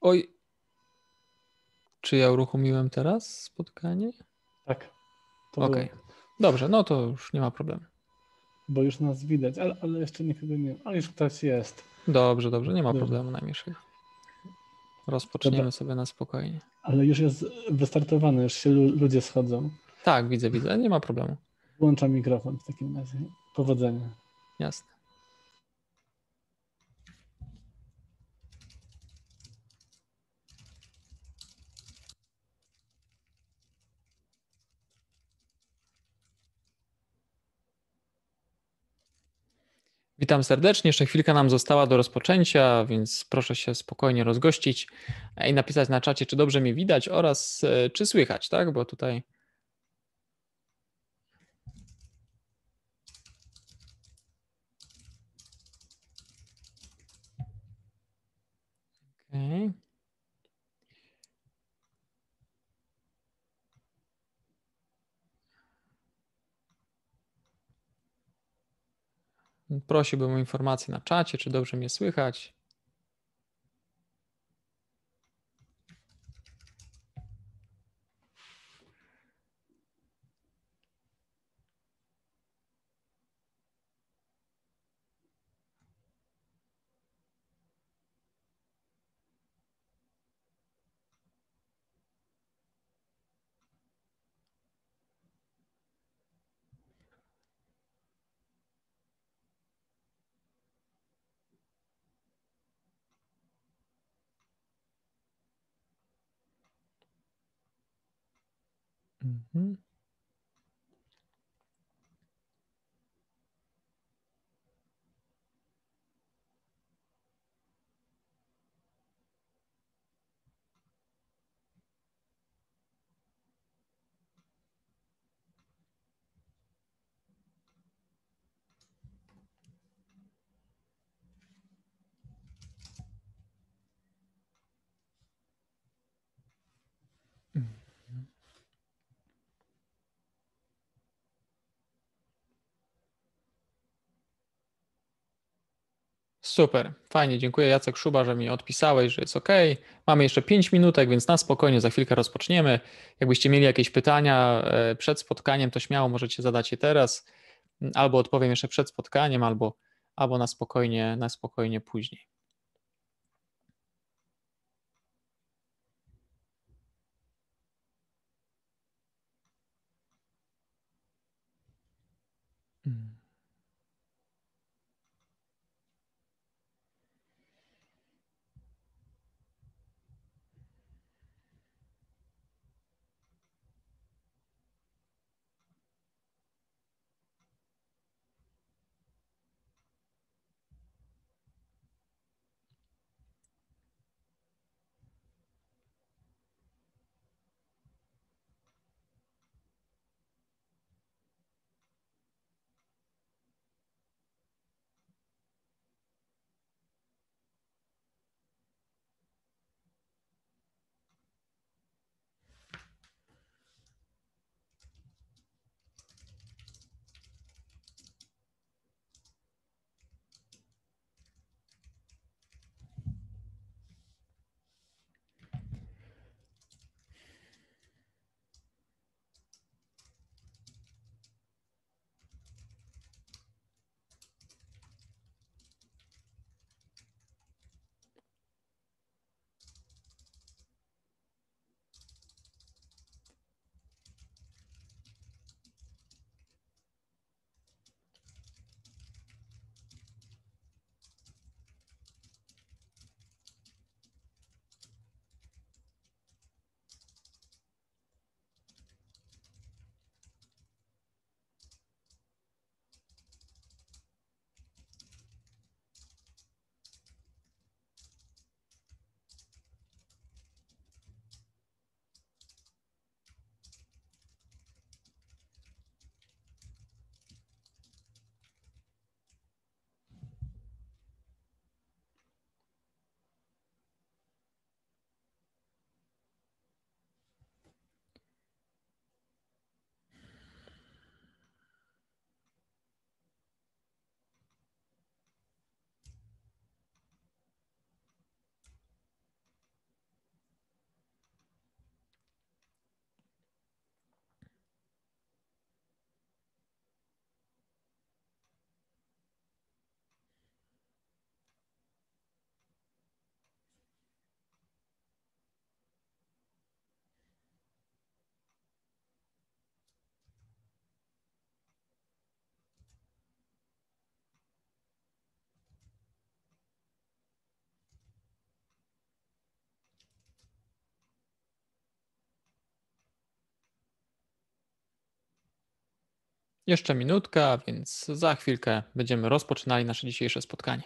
Oj. Czy ja uruchomiłem teraz spotkanie? Tak. Okej. Okay. Dobrze, no to już nie ma problemu. Bo już nas widać, ale, ale jeszcze nikogo nie. Ale już ktoś jest. Dobrze, dobrze, nie ma dobrze. problemu najmniejszego. Rozpoczniemy Dobra. sobie na spokojnie. Ale już jest wystartowany, już się ludzie schodzą. Tak, widzę, widzę, nie ma problemu. Włączam mikrofon w takim razie. Powodzenia. Jasne. Witam serdecznie. Jeszcze chwilka nam została do rozpoczęcia, więc proszę się spokojnie rozgościć i napisać na czacie, czy dobrze mi widać oraz e, czy słychać, tak? Bo tutaj Prosiłbym o informację na czacie, czy dobrze mnie słychać. Mm-hmm. Super, fajnie, dziękuję Jacek Szuba, że mi odpisałeś, że jest ok. Mamy jeszcze 5 minutek, więc na spokojnie, za chwilkę rozpoczniemy. Jakbyście mieli jakieś pytania e, przed spotkaniem, to śmiało możecie zadać je teraz, albo odpowiem jeszcze przed spotkaniem, albo, albo na, spokojnie, na spokojnie później. Jeszcze minutka, więc za chwilkę będziemy rozpoczynali nasze dzisiejsze spotkanie.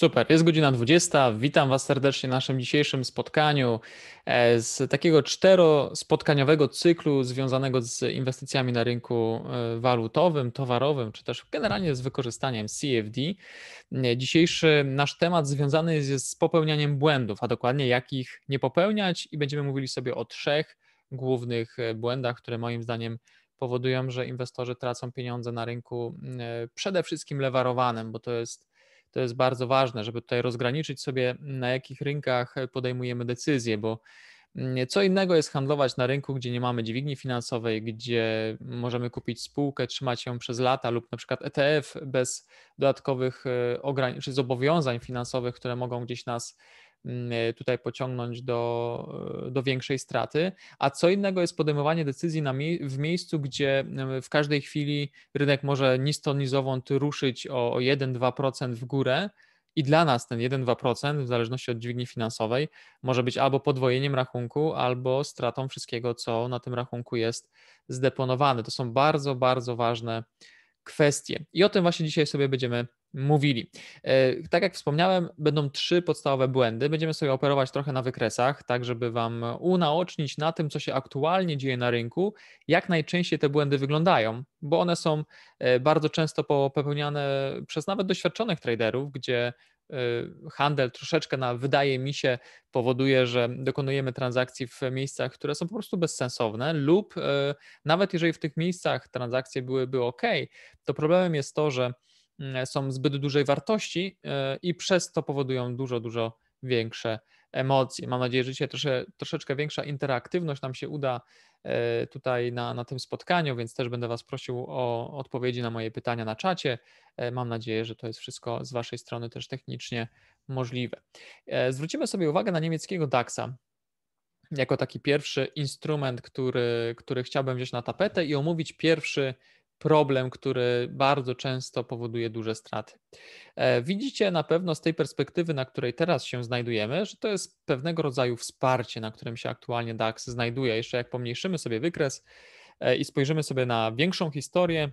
Super, jest godzina 20. Witam Was serdecznie na naszym dzisiejszym spotkaniu e, z takiego cztero-spotkaniowego cyklu związanego z inwestycjami na rynku e, walutowym, towarowym, czy też generalnie z wykorzystaniem CFD. E, dzisiejszy nasz temat związany jest z popełnianiem błędów, a dokładnie jak ich nie popełniać, i będziemy mówili sobie o trzech głównych błędach, które moim zdaniem powodują, że inwestorzy tracą pieniądze na rynku przede wszystkim lewarowanym, bo to jest to jest bardzo ważne, żeby tutaj rozgraniczyć sobie, na jakich rynkach e, podejmujemy decyzje, bo co innego jest handlować na rynku, gdzie nie mamy dźwigni finansowej, gdzie możemy kupić spółkę, trzymać ją przez lata lub na przykład ETF bez dodatkowych e, ograniczeń, zobowiązań finansowych, które mogą gdzieś nas Mm, e, tutaj pociągnąć do, e, do większej straty. A co innego jest podejmowanie decyzji na w miejscu, gdzie mm, w każdej chwili rynek może ni ni zowąd ruszyć o, o 1-2% w górę. I dla nas ten 1-2% w zależności od dźwigni finansowej może być albo podwojeniem rachunku, albo stratą wszystkiego, co na tym rachunku jest zdeponowane. To są bardzo, bardzo ważne kwestie. I o tym właśnie dzisiaj sobie będziemy mówili. E, tak jak wspomniałem, będą trzy podstawowe błędy. Będziemy sobie operować trochę na wykresach, tak żeby Wam unaocznić na tym, co się aktualnie dzieje na rynku, jak najczęściej te błędy wyglądają, bo one są e, bardzo często popełniane przez nawet doświadczonych traderów, gdzie e, handel troszeczkę na wydaje mi się powoduje, że dokonujemy transakcji w miejscach, które są po prostu bezsensowne lub nawet jeżeli w tych miejscach transakcje byłyby ok, to problemem jest to, że E, są zbyt dużej wartości e, i przez to powodują dużo, dużo większe emocje. Mam nadzieję, że dzisiaj trosze, troszeczkę większa interaktywność nam się uda e, tutaj na, na tym spotkaniu, więc też będę Was prosił o odpowiedzi na moje pytania na czacie. Mam nadzieję, że to jest wszystko z Waszej strony też technicznie możliwe. Zwrócimy sobie uwagę na niemieckiego DAXa jako taki pierwszy instrument, który, który chciałbym wziąć na tapetę i omówić pierwszy problem, który bardzo często powoduje duże straty. E, widzicie na pewno z tej perspektywy, na której teraz się znajdujemy, że to jest pewnego rodzaju wsparcie, na którym się aktualnie DAX znajduje. Jeszcze jak pomniejszymy sobie wykres e, i spojrzymy sobie na większą historię,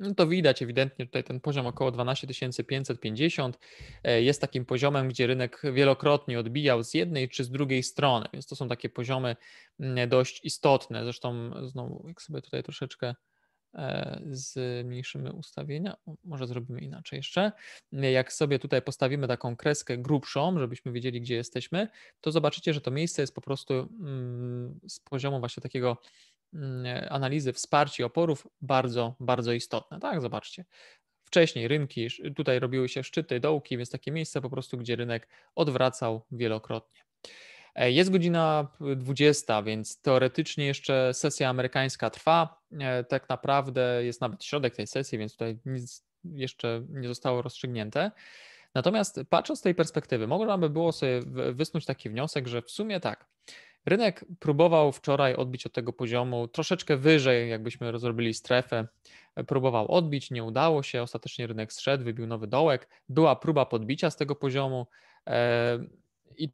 no to widać ewidentnie tutaj ten poziom około 12 550 e, jest takim poziomem, gdzie rynek wielokrotnie odbijał z jednej czy z drugiej strony, więc to są takie poziomy mm, dość istotne. Zresztą, znowu, jak sobie tutaj troszeczkę E, zmniejszymy ustawienia. Może zrobimy inaczej jeszcze. Jak sobie tutaj postawimy taką kreskę grubszą, żebyśmy wiedzieli, gdzie jesteśmy, to zobaczycie, że to miejsce jest po prostu mm, z poziomu właśnie takiego mm, analizy wsparcia oporów bardzo, bardzo istotne. Tak, zobaczcie. Wcześniej rynki, tutaj robiły się szczyty, dołki, więc takie miejsce po prostu, gdzie rynek odwracał wielokrotnie. E, jest godzina 20, więc teoretycznie jeszcze sesja amerykańska trwa. E, tak naprawdę jest nawet środek tej sesji, więc tutaj nic jeszcze nie zostało rozstrzygnięte. Natomiast patrząc z tej perspektywy, można by było sobie wysnuć taki wniosek, że w sumie tak. Rynek próbował wczoraj odbić od tego poziomu troszeczkę wyżej, jakbyśmy rozrobili strefę. E, próbował odbić, nie udało się, ostatecznie rynek zszedł, wybił nowy dołek. Była próba podbicia z tego poziomu. I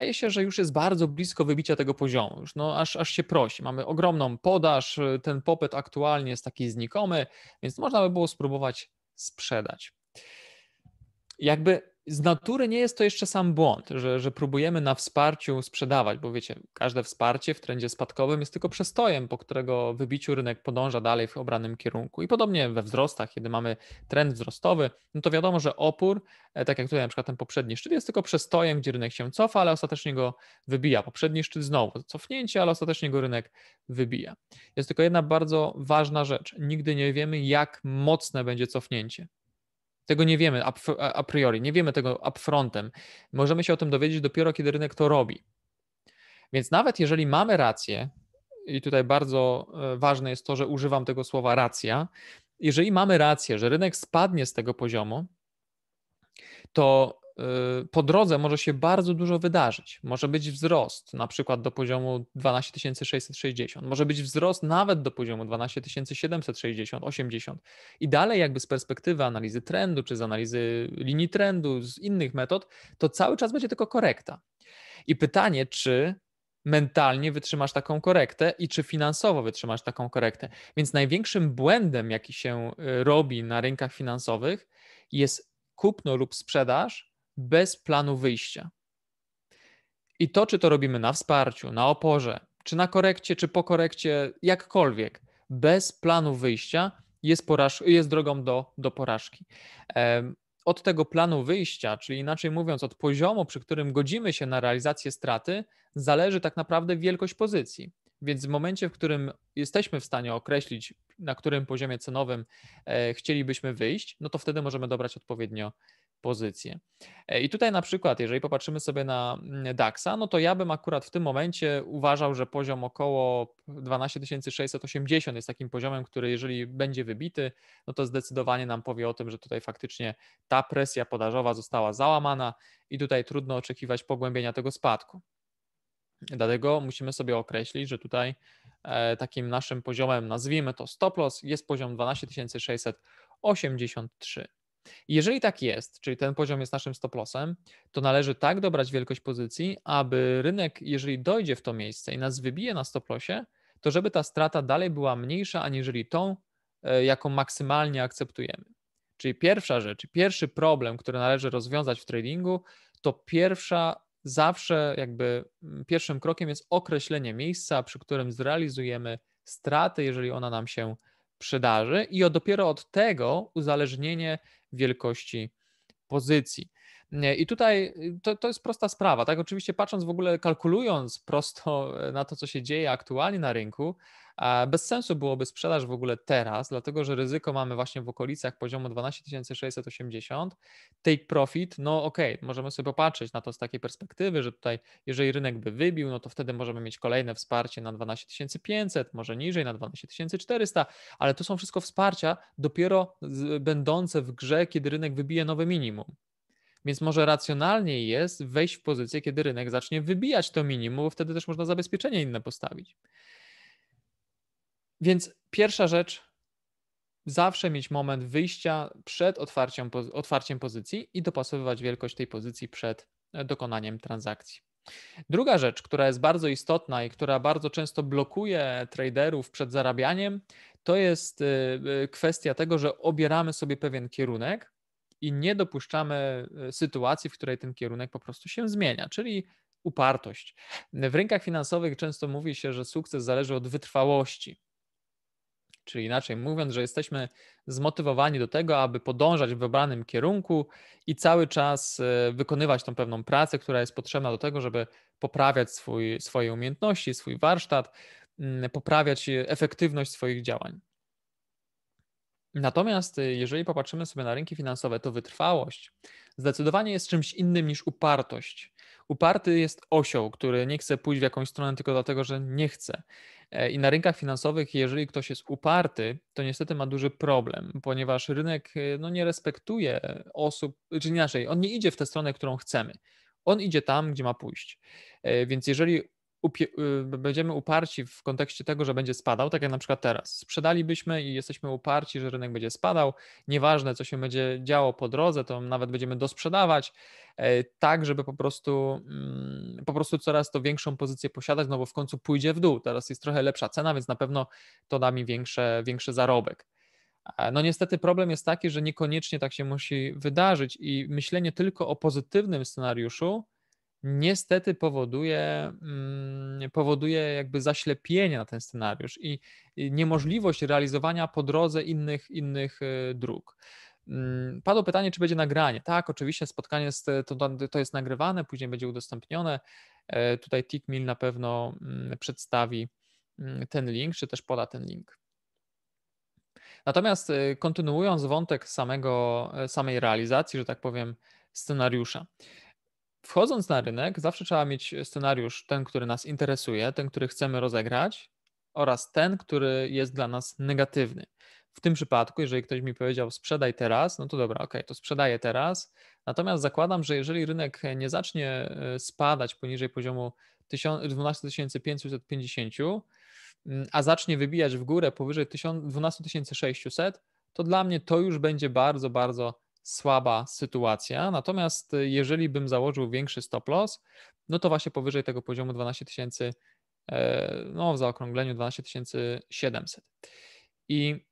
wydaje się, że już jest bardzo blisko wybicia tego poziomu, już no, aż, aż się prosi. Mamy ogromną podaż, y, ten popyt aktualnie jest taki znikomy, więc można by było spróbować sprzedać. Jakby z natury nie jest to jeszcze sam błąd, że, że próbujemy na wsparciu sprzedawać, bo wiecie, każde wsparcie w trendzie spadkowym jest tylko przestojem, po którego wybiciu rynek podąża dalej w obranym kierunku. I podobnie we wzrostach, kiedy mamy trend wzrostowy, no to wiadomo, że opór, e, tak jak tutaj na przykład ten poprzedni szczyt, jest tylko przestojem, gdzie rynek się cofa, ale ostatecznie go wybija. Poprzedni szczyt znowu cofnięcie, ale ostatecznie go rynek wybija. Jest tylko jedna bardzo ważna rzecz. Nigdy nie wiemy, jak mocne będzie cofnięcie. Tego nie wiemy a priori, nie wiemy tego upfrontem. Możemy się o tym dowiedzieć dopiero, kiedy rynek to robi. Więc nawet jeżeli mamy rację, i tutaj bardzo e, ważne jest to, że używam tego słowa racja, jeżeli mamy rację, że rynek spadnie z tego poziomu, to Y, po drodze może się bardzo dużo wydarzyć. Może być wzrost na przykład do poziomu 12660, może być wzrost nawet do poziomu 12760, 80 i dalej jakby z perspektywy analizy trendu czy z analizy linii trendu, z innych metod, to cały czas będzie tylko korekta. I pytanie, czy mentalnie wytrzymasz taką korektę i czy finansowo wytrzymasz taką korektę. Więc największym błędem, jaki się y, robi na rynkach finansowych, jest kupno lub sprzedaż bez planu wyjścia. I to, czy to robimy na wsparciu, na oporze, czy na korekcie, czy po korekcie, jakkolwiek, bez planu wyjścia jest, poraż- jest drogą do, do porażki. Od tego planu wyjścia, czyli inaczej mówiąc, od poziomu, przy którym godzimy się na realizację straty, zależy tak naprawdę wielkość pozycji. Więc w momencie, w którym jesteśmy w stanie określić, na którym poziomie cenowym e, chcielibyśmy wyjść, no to wtedy możemy dobrać odpowiednio pozycje. I tutaj na przykład, jeżeli popatrzymy sobie na mm, DAXa, no to ja bym akurat w tym momencie uważał, że poziom około 12680 jest takim poziomem, który jeżeli będzie wybity, no to zdecydowanie nam powie o tym, że tutaj faktycznie ta presja podażowa została załamana i tutaj trudno oczekiwać pogłębienia tego spadku. Dlatego musimy sobie określić, że tutaj e, takim naszym poziomem, nazwijmy to stop loss, jest poziom 12683. Jeżeli tak jest, czyli ten poziom jest naszym stop lossem, to należy tak dobrać wielkość pozycji, aby rynek, jeżeli dojdzie w to miejsce i nas wybije na stop lossie, to żeby ta strata dalej była mniejsza aniżeli tą, e, jaką maksymalnie akceptujemy. Czyli pierwsza rzecz, pierwszy problem, który należy rozwiązać w tradingu, to pierwsza zawsze jakby pierwszym krokiem jest określenie miejsca, przy którym zrealizujemy stratę, jeżeli ona nam się sprzedaży i dopiero od tego uzależnienie wielkości pozycji. I tutaj y, to, to jest prosta sprawa, tak? Oczywiście patrząc w ogóle, kalkulując prosto e, na to, co się dzieje aktualnie na rynku, bez sensu byłoby sprzedaż w ogóle teraz, dlatego że ryzyko mamy właśnie w okolicach poziomu 12 680. Take profit, no okej, okay, możemy sobie popatrzeć na to z takiej perspektywy, że tutaj jeżeli rynek by wybił, no to wtedy możemy mieć kolejne wsparcie na 12 500, może niżej na 12 400, ale to są wszystko wsparcia dopiero będące w grze, kiedy rynek wybije nowe minimum. Więc może racjonalniej jest wejść w pozycję, kiedy rynek zacznie wybijać to minimum, bo wtedy też można zabezpieczenie inne postawić. Więc pierwsza rzecz, zawsze mieć moment wyjścia przed otwarciem, otwarciem pozycji i dopasowywać wielkość tej pozycji przed e, dokonaniem transakcji. Druga rzecz, która jest bardzo istotna i która bardzo często blokuje traderów przed zarabianiem, to jest e, e, kwestia tego, że obieramy sobie pewien kierunek i nie dopuszczamy e, sytuacji, w której ten kierunek po prostu się zmienia, czyli upartość. W rynkach finansowych często mówi się, że sukces zależy od wytrwałości. Czyli inaczej mówiąc, że jesteśmy zmotywowani do tego, aby podążać w wybranym kierunku i cały czas e, wykonywać tą pewną pracę, która jest potrzebna do tego, żeby poprawiać swój, swoje umiejętności, swój warsztat, mm, poprawiać e, efektywność swoich działań. Natomiast y, jeżeli popatrzymy sobie na rynki finansowe, to wytrwałość zdecydowanie jest czymś innym niż upartość. Uparty jest osioł, który nie chce pójść w jakąś stronę tylko dlatego, że nie chce. E, I na rynkach finansowych, jeżeli ktoś jest uparty, to niestety ma duży problem, ponieważ rynek y, no, nie respektuje osób, czy inaczej, on nie idzie w tę stronę, którą chcemy. On idzie tam, gdzie ma pójść. E, więc jeżeli Y, będziemy uparci w kontekście tego, że będzie spadał, tak jak na przykład teraz. Sprzedalibyśmy i jesteśmy uparci, że rynek będzie spadał. Nieważne, co się będzie działo po drodze, to nawet będziemy dosprzedawać, e, tak, żeby po prostu, mm, po prostu coraz to większą pozycję posiadać, no bo w końcu pójdzie w dół. Teraz jest trochę lepsza cena, więc na pewno to da mi większe, większy zarobek. No niestety problem jest taki, że niekoniecznie tak się musi wydarzyć i myślenie tylko o pozytywnym scenariuszu niestety powoduje, mm, powoduje jakby zaślepienie na ten scenariusz i niemożliwość realizowania po drodze innych, innych y, dróg. Mm, padło pytanie, czy będzie nagranie. Tak, oczywiście spotkanie to, to jest nagrywane, później będzie udostępnione. E, tutaj TikMill na pewno mm, przedstawi ten link, czy też poda ten link. Natomiast y, kontynuując wątek samego, e, samej realizacji, że tak powiem, scenariusza wchodząc na rynek, zawsze trzeba mieć scenariusz ten, który nas interesuje, ten, który chcemy rozegrać oraz ten, który jest dla nas negatywny. W tym przypadku, jeżeli ktoś mi powiedział sprzedaj teraz, no to dobra, ok, to sprzedaję teraz. Natomiast zakładam, że jeżeli rynek nie zacznie e, spadać poniżej poziomu 12 550, mm, a zacznie wybijać w górę powyżej 12 600, to dla mnie to już będzie bardzo, bardzo słaba sytuacja. Natomiast y, jeżeli bym założył większy stop loss, no to właśnie powyżej tego poziomu 12 tysięcy, e, no w zaokrągleniu 12 700. I,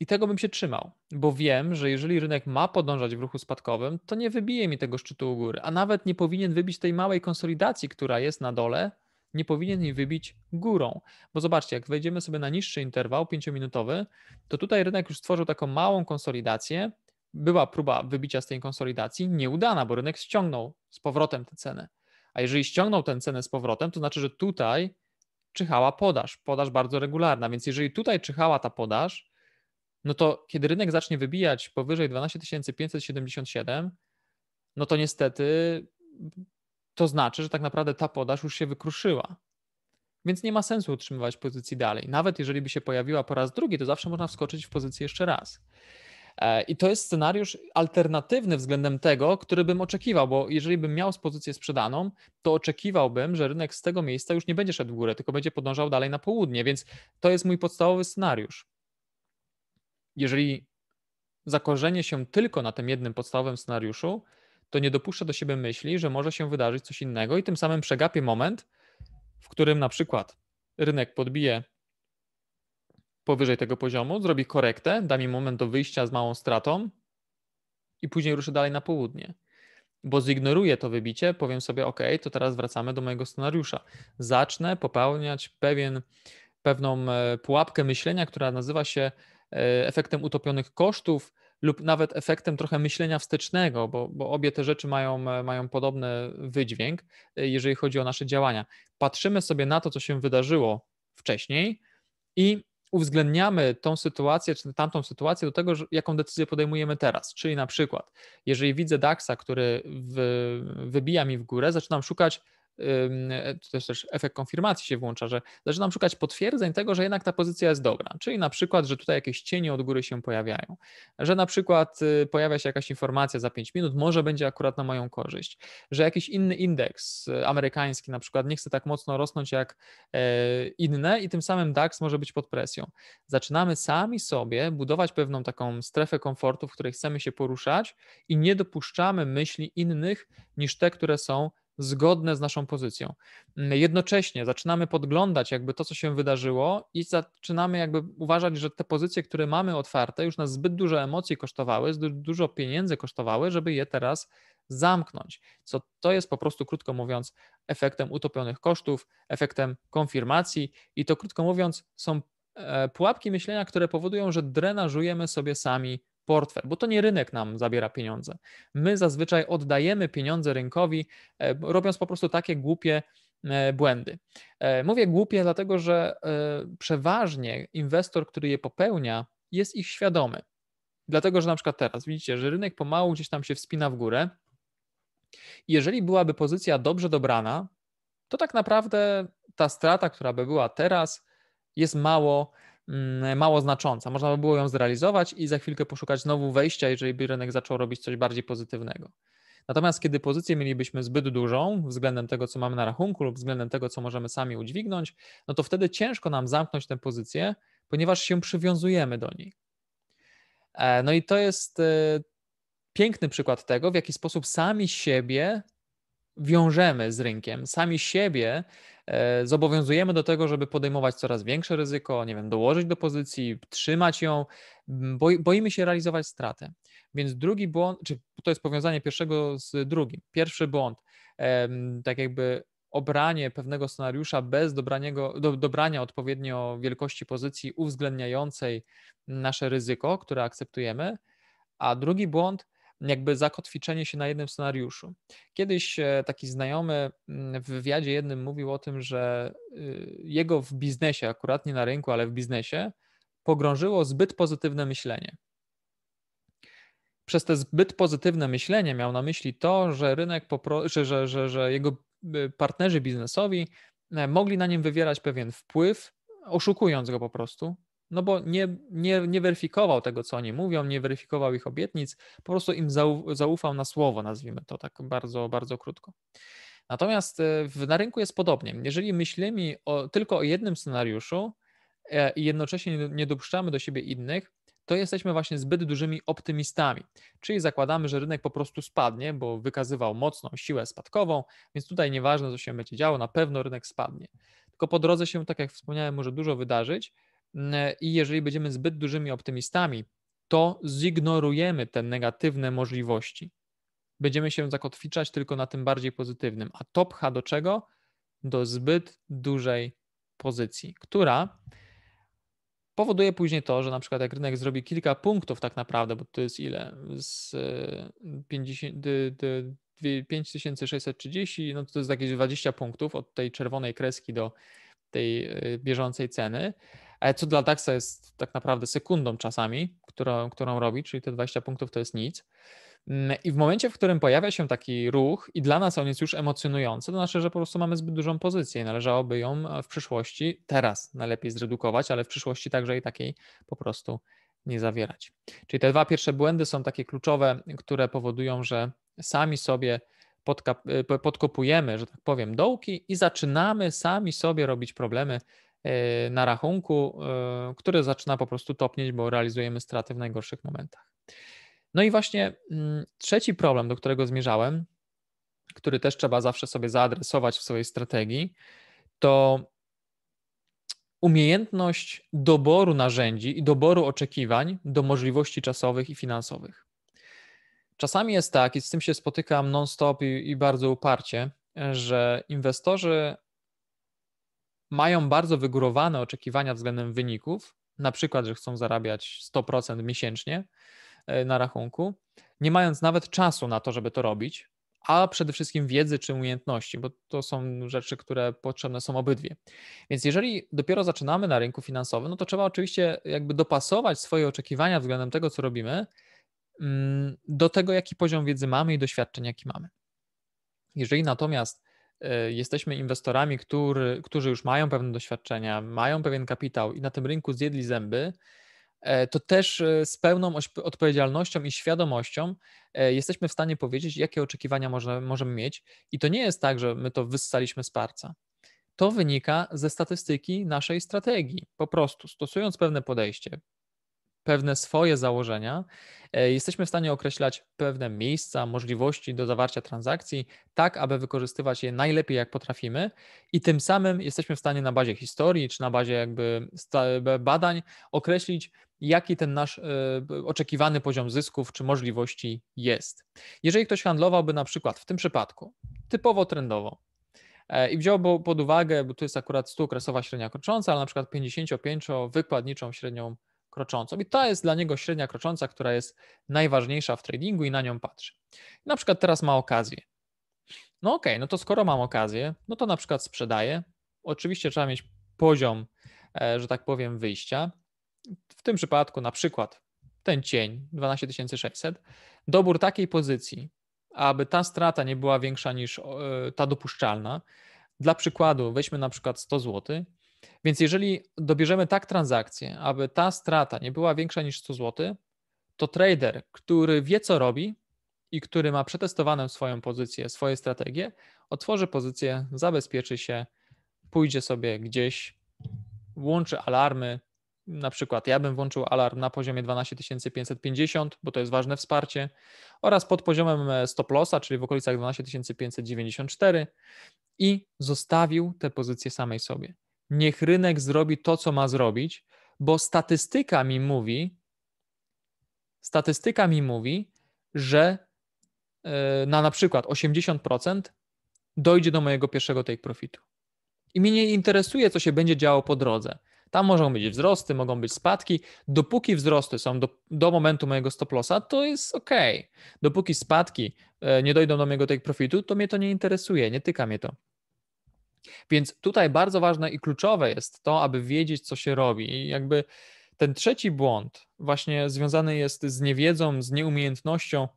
I tego bym się trzymał, bo wiem, że jeżeli rynek ma podążać w ruchu spadkowym, to nie wybije mi tego szczytu u góry, a nawet nie powinien wybić tej małej konsolidacji, która jest na dole, nie powinien jej wybić górą. Bo zobaczcie, jak wejdziemy sobie na niższy interwał 5-minutowy, to tutaj rynek już stworzył taką małą konsolidację, była próba wybicia z tej konsolidacji nieudana, bo rynek ściągnął z powrotem tę cenę. A jeżeli ściągnął tę cenę z powrotem, to znaczy, że tutaj czyhała podaż, podaż bardzo regularna. Więc jeżeli tutaj czyhała ta podaż, no to kiedy rynek zacznie wybijać powyżej 12 577, no to niestety to znaczy, że tak naprawdę ta podaż już się wykruszyła. Więc nie ma sensu utrzymywać pozycji dalej. Nawet jeżeli by się pojawiła po raz drugi, to zawsze można wskoczyć w pozycję jeszcze raz. E, I to jest scenariusz alternatywny względem tego, który bym oczekiwał, bo jeżeli bym miał pozycję sprzedaną, to oczekiwałbym, że rynek z tego miejsca już nie będzie szedł w górę, tylko będzie podążał dalej na południe, więc to jest mój podstawowy scenariusz. Jeżeli zakorzenie się tylko na tym jednym podstawowym scenariuszu, to nie dopuszczę do siebie myśli, że może się wydarzyć coś innego i tym samym przegapię moment, w którym na przykład rynek podbije powyżej tego poziomu, zrobi korektę, da mi moment do wyjścia z małą stratą i później ruszę dalej na południe. Bo zignoruję to wybicie, powiem sobie, OK, to teraz wracamy do mojego scenariusza. Zacznę popełniać pewien, pewną e, pułapkę myślenia, która nazywa się e, efektem utopionych kosztów lub nawet efektem trochę myślenia wstecznego, bo, bo obie te rzeczy mają, e, mają podobny wydźwięk, jeżeli chodzi o nasze działania. Patrzymy sobie na to, co się wydarzyło wcześniej i uwzględniamy tą sytuację, czy tamtą sytuację do tego, jaką decyzję podejmujemy teraz. Czyli na przykład, jeżeli widzę DAXa, który w, wybija mi w górę, zaczynam szukać też, też efekt konfirmacji się włącza, że zaczynam szukać potwierdzeń tego, że jednak ta pozycja jest dobra, czyli na przykład, że tutaj jakieś cienie od góry się pojawiają, że na przykład y, pojawia się jakaś informacja za 5 minut, może będzie akurat na moją korzyść, że jakiś inny indeks y, amerykański na przykład nie chce tak mocno rosnąć jak e, inne i tym samym DAX może być pod presją. Zaczynamy sami sobie budować pewną taką strefę komfortu, w której chcemy się poruszać i nie dopuszczamy myśli innych niż te, które są zgodne z naszą pozycją. Mm, jednocześnie zaczynamy podglądać jakby to, co się wydarzyło i zaczynamy jakby uważać, że te pozycje, które mamy otwarte, już nas zbyt dużo emocji kosztowały, zbyt dużo pieniędzy kosztowały, żeby je teraz zamknąć. Co to jest po prostu, krótko mówiąc, efektem utopionych kosztów, efektem konfirmacji i to, krótko mówiąc, są e, pułapki myślenia, które powodują, że drenażujemy sobie sami portfel, bo to nie rynek nam zabiera pieniądze. My zazwyczaj oddajemy pieniądze rynkowi, e, robiąc po prostu takie głupie e, błędy. E, mówię głupie, dlatego że przeważnie inwestor, który je popełnia, jest ich świadomy. Dlatego, że na przykład teraz widzicie, że rynek pomału gdzieś tam się wspina w górę. Jeżeli byłaby pozycja dobrze dobrana, to tak naprawdę ta strata, która by była teraz, jest mało Mm, mało znacząca. Można by było ją zrealizować i za chwilkę poszukać znowu wejścia, jeżeli by rynek zaczął robić coś bardziej pozytywnego. Natomiast kiedy pozycję mielibyśmy zbyt dużą względem tego, co mamy na rachunku lub względem tego, co możemy sami udźwignąć, no to wtedy ciężko nam zamknąć tę pozycję, ponieważ się przywiązujemy do niej. E, no i to jest e, piękny przykład tego, w jaki sposób sami siebie wiążemy z rynkiem, sami siebie E, zobowiązujemy do tego, żeby podejmować coraz większe ryzyko, nie wiem, dołożyć do pozycji, trzymać ją, boimy się realizować stratę. Więc drugi błąd, czy to jest powiązanie pierwszego z drugim. Pierwszy błąd, tak jakby obranie pewnego scenariusza bez dobraniego, do, dobrania odpowiednio wielkości pozycji uwzględniającej nasze ryzyko, które akceptujemy, a drugi błąd jakby zakotwiczenie się na jednym scenariuszu. Kiedyś e, taki znajomy mm, w wywiadzie jednym mówił o tym, że y, jego w biznesie, akurat nie na rynku, ale w biznesie, pogrążyło zbyt pozytywne myślenie. Przez te zbyt pozytywne myślenie miał na myśli to, że rynek, że, że, że, że jego y, partnerzy biznesowi e, mogli na nim wywierać pewien wpływ, oszukując go po prostu, no bo nie, nie, nie weryfikował tego, co oni mówią, nie weryfikował ich obietnic, po prostu im zaufał na słowo, nazwijmy to tak bardzo, bardzo krótko. Natomiast e, na rynku jest podobnie. Jeżeli myślimy o, tylko o jednym scenariuszu e, i jednocześnie nie dopuszczamy do siebie innych, to jesteśmy właśnie zbyt dużymi optymistami. Czyli zakładamy, że rynek po prostu spadnie, bo wykazywał mocną siłę spadkową, więc tutaj nieważne, co się będzie działo, na pewno rynek spadnie. Tylko po drodze się, tak jak wspomniałem, może dużo wydarzyć, E, i jeżeli będziemy zbyt dużymi optymistami, to zignorujemy te negatywne możliwości. Będziemy się zakotwiczać tylko na tym bardziej pozytywnym, a to pcha do czego? Do zbyt dużej pozycji, która powoduje później to, że na przykład jak rynek zrobi kilka punktów tak naprawdę, bo to jest ile? Z 50, e, 5630, no to jest jakieś 20 punktów od tej czerwonej kreski do tej e, bieżącej ceny, E, co dla DAXa jest tak naprawdę sekundą czasami, którą, którą robi, czyli te 20 punktów to jest nic. Mm, I w momencie, w którym pojawia się taki ruch i dla nas on jest już emocjonujący, to znaczy, że po prostu mamy zbyt dużą pozycję i należałoby ją e, w przyszłości, teraz najlepiej zredukować, ale w przyszłości także i takiej po prostu nie zawierać. Czyli te dwa pierwsze błędy są takie kluczowe, które powodują, że sami sobie e, podkopujemy, że tak powiem, dołki i zaczynamy sami sobie robić problemy E, na rachunku, e, które zaczyna po prostu topnieć, bo realizujemy straty w najgorszych momentach. No i właśnie mm, trzeci problem, do którego zmierzałem, który też trzeba zawsze sobie zaadresować w swojej strategii, to umiejętność doboru narzędzi i doboru oczekiwań do możliwości czasowych i finansowych. Czasami jest tak, i z tym się spotykam non-stop i, i bardzo uparcie, że inwestorzy mają bardzo wygórowane oczekiwania względem wyników, na przykład, że chcą zarabiać 100% miesięcznie e, na rachunku, nie mając nawet czasu na to, żeby to robić, a przede wszystkim wiedzy czy umiejętności, bo to są rzeczy, które potrzebne są obydwie. Więc jeżeli dopiero zaczynamy na rynku finansowym, no to trzeba oczywiście jakby dopasować swoje oczekiwania względem tego, co robimy, mm, do tego, jaki poziom wiedzy mamy i doświadczeń, jaki mamy. Jeżeli natomiast E, jesteśmy inwestorami, który, którzy już mają pewne doświadczenia, mają pewien kapitał i na tym rynku zjedli zęby, e, to też e, z pełną odpowiedzialnością i świadomością jesteśmy w stanie powiedzieć, jakie oczekiwania może, możemy mieć. I to nie jest tak, że my to wyssaliśmy z parca. To wynika ze statystyki naszej strategii. Po prostu stosując pewne podejście, pewne swoje założenia, e, jesteśmy w stanie określać pewne miejsca, możliwości do zawarcia transakcji, tak aby wykorzystywać je najlepiej jak potrafimy, i tym samym jesteśmy w stanie na bazie historii czy na bazie jakby badań określić, jaki ten nasz e, oczekiwany poziom zysków czy możliwości jest. Jeżeli ktoś handlowałby na przykład w tym przypadku typowo trendowo, e, i wziąłby pod uwagę, bo tu jest akurat 100-kresowa średnia krocząca, ale na przykład 55-wykładniczą średnią kroczącą. I to jest dla niego średnia krocząca, która jest najważniejsza w tradingu i na nią patrzy. Na przykład teraz ma okazję. No okej, okay, no to skoro mam okazję, no to na przykład sprzedaję. Oczywiście trzeba mieć poziom, e, że tak powiem, wyjścia. W tym przypadku na przykład ten cień 12600, dobór takiej pozycji, aby ta strata nie była większa niż e, ta dopuszczalna. Dla przykładu, weźmy na przykład 100 zł, więc jeżeli dobierzemy tak transakcję, aby ta strata nie była większa niż 100 zł, to trader, który wie co robi i który ma przetestowaną swoją pozycję, swoje strategie, otworzy pozycję, zabezpieczy się, pójdzie sobie gdzieś, włączy alarmy. Na przykład ja bym włączył alarm na poziomie 12550, bo to jest ważne wsparcie, oraz pod poziomem e, stop lossa, czyli w okolicach 12594 i zostawił tę pozycję samej sobie niech rynek zrobi to, co ma zrobić, bo statystyka mi mówi, statystyka mi mówi, że e, na na przykład 80% dojdzie do mojego pierwszego take profitu. I mnie nie interesuje, co się będzie działo po drodze. Tam mogą być wzrosty, mogą być spadki. Dopóki wzrosty są do, do momentu mojego stop lossa, to jest ok. Dopóki spadki e, nie dojdą do mojego take profitu, to mnie to nie interesuje, nie tyka mnie to. Więc tutaj bardzo ważne i kluczowe jest to, aby wiedzieć, co się robi. I jakby ten trzeci błąd właśnie związany jest z niewiedzą, z nieumiejętnością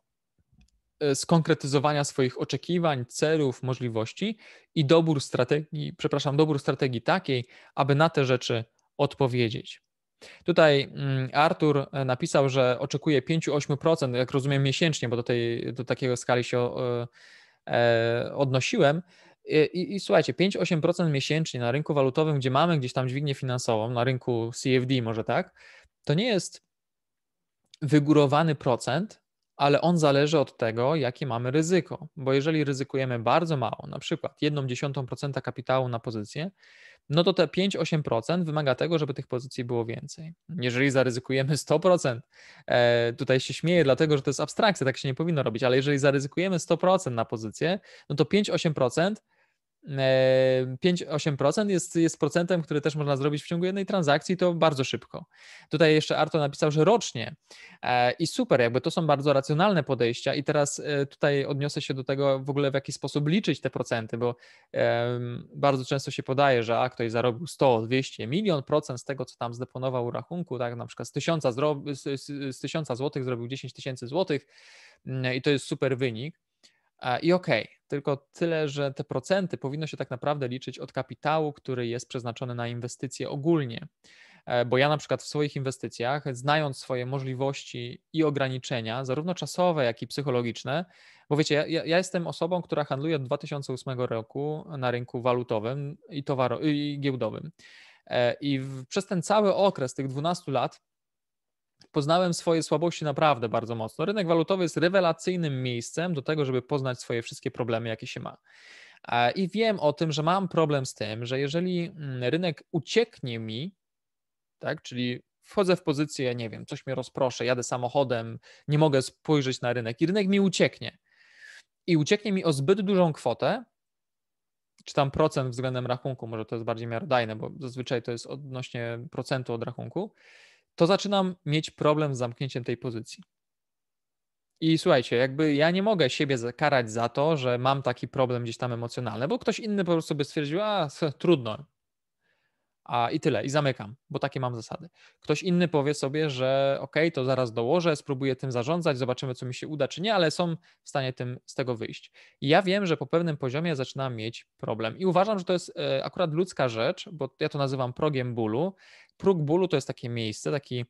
e, skonkretyzowania swoich oczekiwań, celów, możliwości i dobór strategii, przepraszam, dobór strategii takiej, aby na te rzeczy odpowiedzieć. Tutaj mm, Artur e, napisał, że oczekuje 5-8%, jak rozumiem, miesięcznie, bo do, tej, do takiego skali się e, odnosiłem, Y, I, i, słuchajcie, 5-8% miesięcznie na rynku walutowym, gdzie mamy gdzieś tam dźwignię finansową, na rynku CFD może tak, to nie jest wygórowany procent, ale on zależy od tego, jakie mamy ryzyko. Bo jeżeli ryzykujemy bardzo mało, na przykład 1,1% kapitału na pozycję, no to te 5-8% wymaga tego, żeby tych pozycji było więcej. Jeżeli zaryzykujemy 100%, e, tutaj się śmieję, dlatego że to jest abstrakcja, tak się nie powinno robić, ale jeżeli zaryzykujemy 100% na pozycję, no to 5-8% 5-8% jest, jest procentem, który też można zrobić w ciągu jednej transakcji, to bardzo szybko. Tutaj jeszcze Arto napisał, że rocznie e, i super, jakby to są bardzo racjonalne podejścia i teraz e, tutaj odniosę się do tego w ogóle w jaki sposób liczyć te procenty, bo bardzo często się podaje, że a ktoś zarobił 100, 200, milion procent z tego, co tam zdeponował u rachunku, tak, na przykład z 1000, zro... z, z, z złotych zrobił 10 tysięcy złotych mm, i to jest super wynik, i okej, okay, tylko tyle, że te procenty powinno się tak naprawdę liczyć od kapitału, który jest przeznaczony na inwestycje ogólnie. E, bo ja na przykład w swoich inwestycjach, znając swoje możliwości i ograniczenia, zarówno czasowe, jak i psychologiczne, bo wiecie, ja, ja jestem osobą, która handluje od 2008 roku na rynku walutowym i, towaru, i giełdowym. E, I w, przez ten cały okres tych 12 lat poznałem swoje słabości naprawdę bardzo mocno. Rynek walutowy jest rewelacyjnym miejscem do tego, żeby poznać swoje wszystkie problemy, jakie się ma. I wiem o tym, że mam problem z tym, że jeżeli mm, rynek ucieknie mi, tak, czyli wchodzę w pozycję, nie wiem, coś mnie rozproszę, jadę samochodem, nie mogę spojrzeć na rynek i rynek mi ucieknie. I ucieknie mi o zbyt dużą kwotę, czy tam procent względem rachunku, może to jest bardziej miarodajne, bo zazwyczaj to jest odnośnie procentu od rachunku to zaczynam mieć problem z zamknięciem tej pozycji. I słuchajcie, jakby ja nie mogę siebie karać za to, że mam taki problem gdzieś tam emocjonalny, bo ktoś inny po prostu by stwierdził, a trudno, a i tyle, i zamykam, bo takie mam zasady. Ktoś inny powie sobie, że ok, to zaraz dołożę, spróbuję tym zarządzać, zobaczymy, co mi się uda, czy nie, ale są w stanie tym, z tego wyjść. I ja wiem, że po pewnym poziomie zaczynam mieć problem. I uważam, że to jest e, akurat ludzka rzecz, bo ja to nazywam progiem bólu. Próg bólu to jest takie miejsce, taki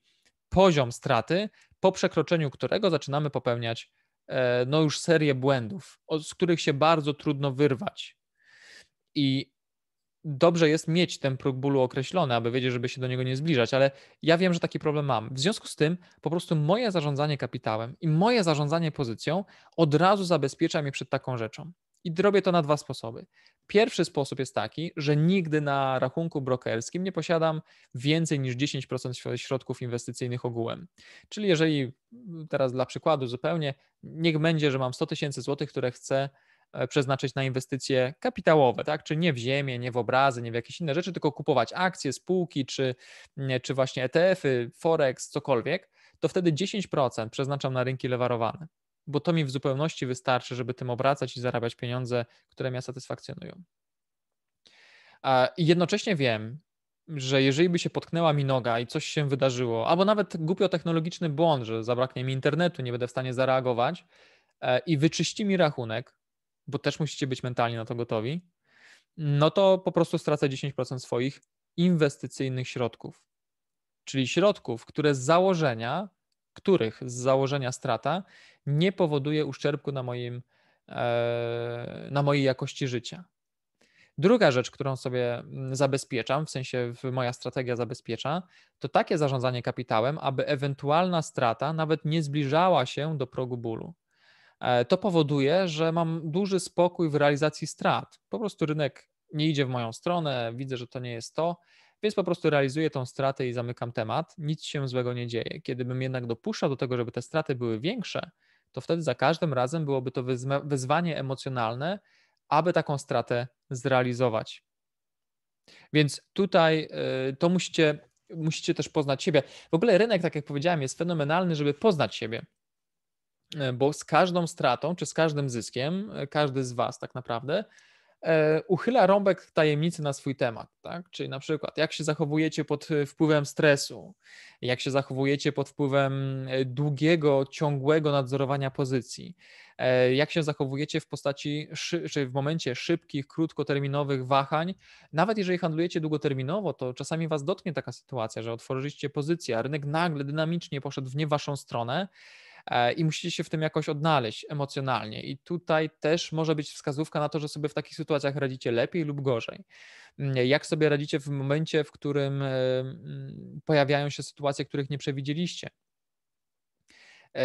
poziom straty, po przekroczeniu którego zaczynamy popełniać e, no już serię błędów, z których się bardzo trudno wyrwać. I dobrze jest mieć ten próg bólu określony, aby wiedzieć, żeby się do niego nie zbliżać, ale ja wiem, że taki problem mam. W związku z tym po prostu moje zarządzanie kapitałem i moje zarządzanie pozycją od razu zabezpiecza mnie przed taką rzeczą. I robię to na dwa sposoby. Pierwszy sposób jest taki, że nigdy na rachunku brokerskim nie posiadam więcej niż 10% środków inwestycyjnych ogółem. Czyli jeżeli mm, teraz dla przykładu zupełnie, niech będzie, że mam 100 tysięcy złotych, które chcę E, przeznaczyć na inwestycje kapitałowe, tak? Czy nie w ziemię, nie w obrazy, nie w jakieś inne rzeczy, tylko kupować akcje, spółki, czy, mm, czy właśnie ETF-y, Forex, cokolwiek, to wtedy 10% przeznaczam na rynki lewarowane, bo to mi w zupełności wystarczy, żeby tym obracać i zarabiać pieniądze, które mnie satysfakcjonują. I jednocześnie wiem, że jeżeli by się potknęła mi noga i coś się wydarzyło, albo nawet głupio technologiczny błąd, że zabraknie mi internetu, nie będę w stanie zareagować e, i wyczyści mi rachunek, bo też musicie być mentalnie na to gotowi, no to po prostu stracę 10% swoich inwestycyjnych środków. Czyli środków, które z założenia, których z założenia strata nie powoduje uszczerbku na, moim, e, na mojej jakości życia. Druga rzecz, którą sobie zabezpieczam, w sensie moja strategia zabezpiecza, to takie zarządzanie kapitałem, aby ewentualna strata nawet nie zbliżała się do progu bólu. E, to powoduje, że mam duży spokój w realizacji strat. Po prostu rynek nie idzie w moją stronę, widzę, że to nie jest to, więc po prostu realizuję tą stratę i zamykam temat. Nic się złego nie dzieje. Kiedybym jednak dopuszczał do tego, żeby te straty były większe, to wtedy za każdym razem byłoby to wyzwanie emocjonalne, aby taką stratę zrealizować. Więc tutaj y, to musicie, musicie też poznać siebie. W ogóle rynek, tak jak powiedziałem, jest fenomenalny, żeby poznać siebie. E, bo z każdą stratą czy z każdym zyskiem, e, każdy z Was tak naprawdę e, uchyla rąbek tajemnicy na swój temat, tak? Czyli na przykład jak się zachowujecie pod wpływem stresu, jak się zachowujecie pod wpływem długiego, ciągłego nadzorowania pozycji, jak się zachowujecie w postaci czy w momencie szybkich, krótkoterminowych wahań. Nawet jeżeli handlujecie długoterminowo, to czasami was dotknie taka sytuacja, że otworzyliście pozycję, a rynek nagle dynamicznie poszedł w nie waszą stronę E, i musicie się w tym jakoś odnaleźć emocjonalnie. I tutaj też może być wskazówka na to, że sobie w takich sytuacjach radzicie lepiej lub gorzej. Mm, jak sobie radzicie w momencie, w którym pojawiają się sytuacje, których nie przewidzieliście? E,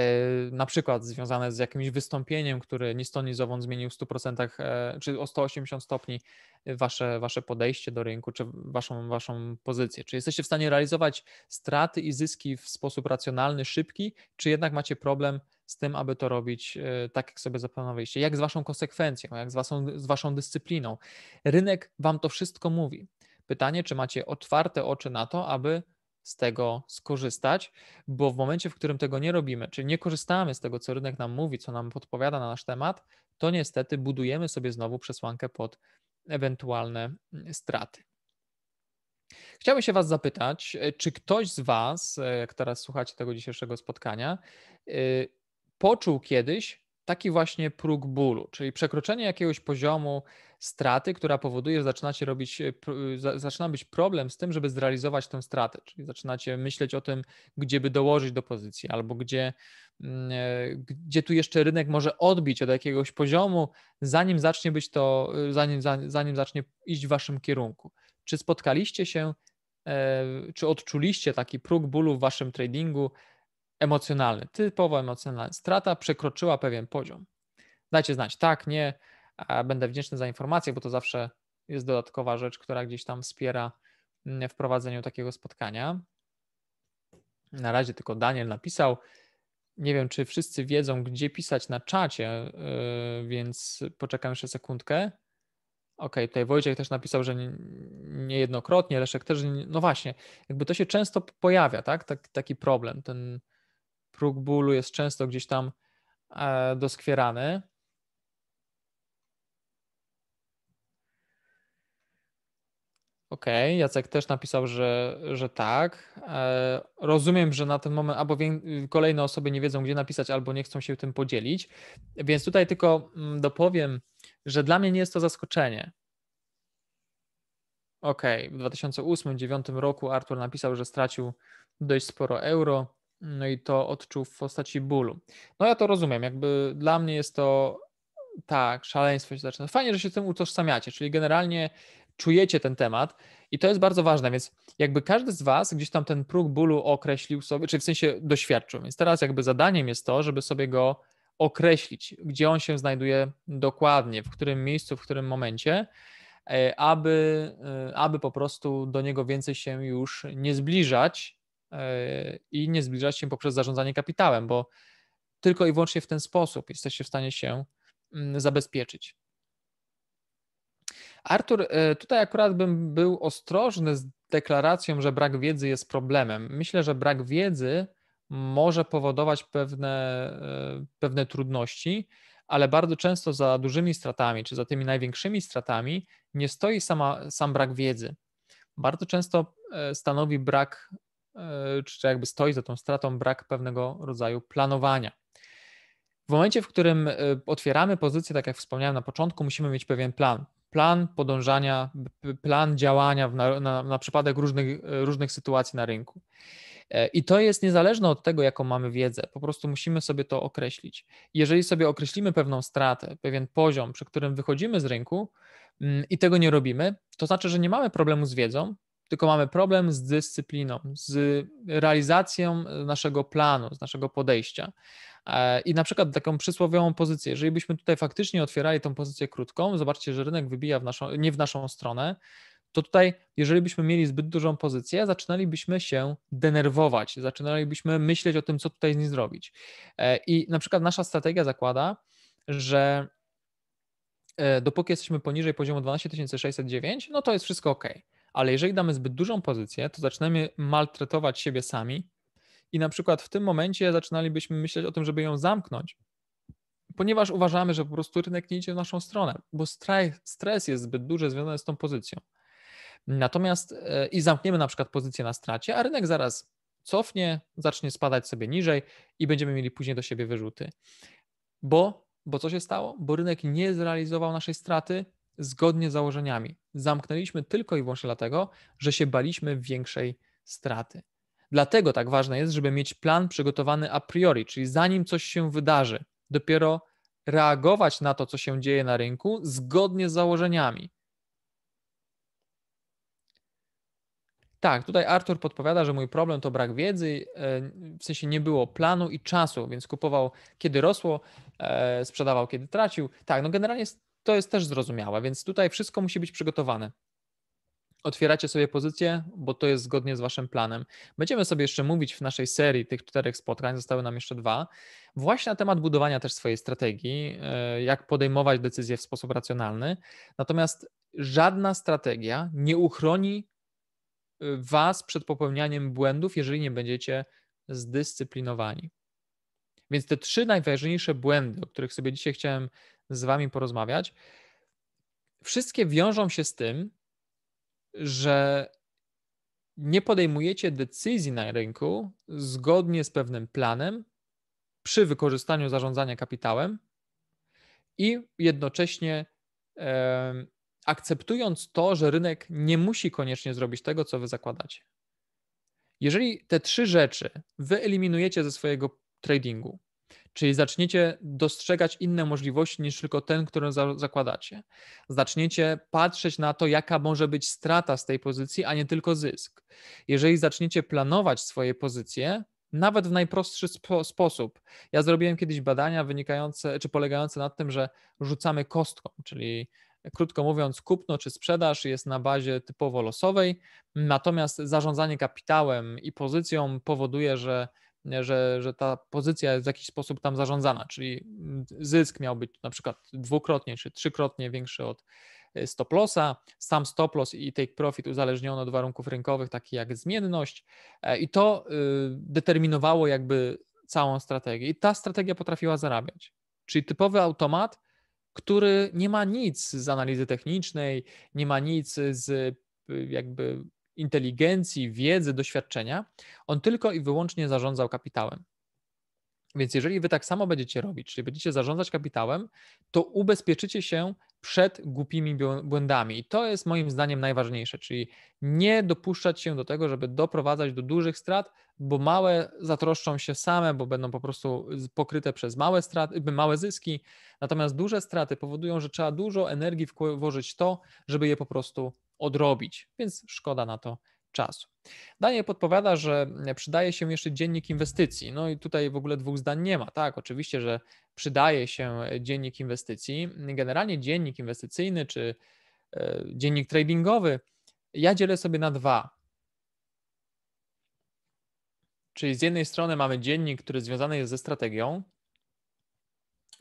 na przykład związane z jakimś wystąpieniem, który ni stąd, ni zowąd zmienił w 100%, e, czy o 180 stopni e, wasze, wasze podejście do rynku, czy waszą, waszą pozycję? Czy jesteście w stanie realizować straty i zyski w sposób racjonalny, szybki, czy jednak macie problem z tym, aby to robić tak, jak sobie zaplanowaliście? Jak z waszą konsekwencją, jak z waszą, z waszą dyscypliną? Rynek wam to wszystko mówi. Pytanie, czy macie otwarte oczy na to, aby z tego skorzystać, bo w momencie, w którym tego nie robimy, czyli nie korzystamy z tego, co rynek nam mówi, co nam podpowiada na nasz temat, to niestety budujemy sobie znowu przesłankę pod ewentualne mm, straty. Chciałbym się Was zapytać, e, czy ktoś z Was, e, jak teraz słuchacie tego dzisiejszego spotkania, e, poczuł kiedyś, taki właśnie próg bólu, czyli przekroczenie jakiegoś poziomu straty, która powoduje, że zaczynacie robić, e, e, zaczyna być problem z tym, żeby zrealizować tę stratę, czyli zaczynacie myśleć o tym, gdzie by dołożyć do pozycji, albo gdzie, mm, e, gdzie tu jeszcze rynek może odbić od jakiegoś poziomu, zanim zacznie być to, zanim, zanim zacznie iść w waszym kierunku. Czy spotkaliście się, czy odczuliście taki próg bólu w waszym tradingu, emocjonalny, typowo emocjonalny. Strata przekroczyła pewien poziom. Dajcie znać, tak, nie, będę wdzięczny za informację, bo to zawsze jest dodatkowa rzecz, która gdzieś tam wspiera mm, w prowadzeniu takiego spotkania. Na razie tylko Daniel napisał. Nie wiem, czy wszyscy wiedzą, gdzie pisać na czacie, yy, więc poczekam jeszcze sekundkę. OK, tutaj Wojciech też napisał, że niejednokrotnie, Leszek też, no właśnie, jakby to się często pojawia, tak? tak, taki problem, ten próg bólu jest często gdzieś tam e, doskwierany. OK, Jacek też napisał, że, że tak. E, rozumiem, że na ten moment albo kolejne osoby nie wiedzą, gdzie napisać, albo nie chcą się tym podzielić. Więc tutaj tylko mm, dopowiem, że dla mnie nie jest to zaskoczenie. OK, w 2008-2009 roku Artur napisał, że stracił dość sporo euro no i to odczuł w postaci bólu. No ja to rozumiem, jakby dla mnie jest to tak, szaleństwo się zaczyna. Fajnie, że się z tym utożsamiacie, czyli generalnie czujecie ten temat i to jest bardzo ważne, więc jakby każdy z Was gdzieś tam ten próg bólu określił sobie, czy w sensie doświadczył, więc teraz jakby zadaniem jest to, żeby sobie go określić, gdzie on się znajduje dokładnie, w którym miejscu, w którym momencie, e, aby, e, aby po prostu do niego więcej się już nie zbliżać, E, i nie zbliżać się poprzez zarządzanie kapitałem, bo tylko i wyłącznie w ten sposób jesteście w stanie się mm, zabezpieczyć. Artur, e, tutaj akurat bym był ostrożny z deklaracją, że brak wiedzy jest problemem. Myślę, że brak wiedzy może powodować pewne, e, pewne trudności, ale bardzo często za dużymi stratami, czy za tymi największymi stratami, nie stoi sama, sam brak wiedzy. Bardzo często stanowi brak E, czy jakby stoi za tą stratą brak pewnego rodzaju planowania. W momencie, w którym e, otwieramy pozycję, tak jak wspomniałem na początku, musimy mieć pewien plan. Plan podążania, plan działania na, na, na przypadek różnych, e, różnych sytuacji na rynku. I to jest niezależne od tego, jaką mamy wiedzę, po prostu musimy sobie to określić. Jeżeli sobie określimy pewną stratę, pewien poziom, przy którym wychodzimy z rynku mm, i tego nie robimy, to znaczy, że nie mamy problemu z wiedzą, tylko mamy problem z dyscypliną, z realizacją e, naszego planu, z naszego podejścia. E, I na przykład taką przysłowiową pozycję, jeżeli byśmy tutaj faktycznie otwierali tą pozycję krótką, zobaczcie, że rynek wybija w naszą, nie w naszą stronę, to tutaj, jeżeli byśmy mieli zbyt dużą pozycję, zaczynalibyśmy się denerwować, zaczynalibyśmy myśleć o tym, co tutaj z niej zrobić. E, I na przykład nasza strategia zakłada, że dopóki jesteśmy poniżej poziomu 12609, no to jest wszystko ok. Ale jeżeli damy zbyt dużą pozycję, to zaczynamy maltretować siebie sami i na przykład w tym momencie zaczynalibyśmy myśleć o tym, żeby ją zamknąć, ponieważ uważamy, że po prostu rynek nie idzie w naszą stronę, bo stres jest zbyt duży związany z tą pozycją. Natomiast e, i zamkniemy na przykład pozycję na stracie, a rynek zaraz cofnie, zacznie spadać sobie niżej i będziemy mieli później do siebie wyrzuty. Bo, bo co się stało? Bo rynek nie zrealizował naszej straty, zgodnie z założeniami. Zamknęliśmy tylko i wyłącznie dlatego, że się baliśmy większej straty. Dlatego tak ważne jest, żeby mieć plan przygotowany a priori, czyli zanim coś się wydarzy, dopiero reagować na to, co się dzieje na rynku, zgodnie z założeniami. Tak, tutaj Artur podpowiada, że mój problem to brak wiedzy, e, w sensie nie było planu i czasu, więc kupował kiedy rosło, e, sprzedawał kiedy tracił. Tak, no generalnie jest to jest też zrozumiałe, więc tutaj wszystko musi być przygotowane. Otwieracie sobie pozycję, bo to jest zgodnie z waszym planem. Będziemy sobie jeszcze mówić w naszej serii tych czterech spotkań, zostały nam jeszcze dwa, właśnie na temat budowania też swojej strategii, e, jak podejmować decyzje w sposób racjonalny. Natomiast żadna strategia nie uchroni e, was przed popełnianiem błędów, jeżeli nie będziecie zdyscyplinowani. Więc te trzy najważniejsze błędy, o których sobie dzisiaj chciałem z Wami porozmawiać. Wszystkie wiążą się z tym, że nie podejmujecie decyzji na rynku zgodnie z pewnym planem przy wykorzystaniu zarządzania kapitałem i jednocześnie e, akceptując to, że rynek nie musi koniecznie zrobić tego, co wy zakładacie. Jeżeli te trzy rzeczy wyeliminujecie ze swojego tradingu, Czyli zaczniecie dostrzegać inne możliwości niż tylko ten, który za zakładacie. Zaczniecie patrzeć na to, jaka może być strata z tej pozycji, a nie tylko zysk. Jeżeli zaczniecie planować swoje pozycje, nawet w najprostszy spo sposób. Ja zrobiłem kiedyś badania wynikające czy polegające na tym, że rzucamy kostką, czyli krótko mówiąc, kupno czy sprzedaż jest na bazie typowo losowej, natomiast zarządzanie kapitałem i pozycją powoduje, że że, że ta pozycja jest w jakiś sposób tam zarządzana, czyli mm, zysk miał być na przykład dwukrotnie czy trzykrotnie większy od e, stop lossa, sam stop loss i take profit uzależniono od warunków rynkowych, takich jak zmienność e, i to y, determinowało jakby całą strategię i ta strategia potrafiła zarabiać. Czyli typowy automat, który nie ma nic z analizy technicznej, nie ma nic z y, jakby inteligencji, wiedzy, doświadczenia, on tylko i wyłącznie zarządzał kapitałem. Więc jeżeli wy tak samo będziecie robić, czyli będziecie zarządzać kapitałem, to ubezpieczycie się przed głupimi błędami. I to jest moim zdaniem najważniejsze, czyli nie dopuszczać się do tego, żeby doprowadzać do dużych strat, bo małe zatroszczą się same, bo będą po prostu pokryte przez małe straty, małe zyski. Natomiast duże straty powodują, że trzeba dużo energii włożyć to, żeby je po prostu odrobić, więc szkoda na to czasu. Daniel podpowiada, że przydaje się jeszcze dziennik inwestycji. No i tutaj w ogóle dwóch zdań nie ma. Tak, oczywiście, że przydaje się dziennik inwestycji. Generalnie dziennik inwestycyjny czy e, dziennik tradingowy ja dzielę sobie na dwa. Czyli z jednej strony mamy dziennik, który związany jest ze strategią,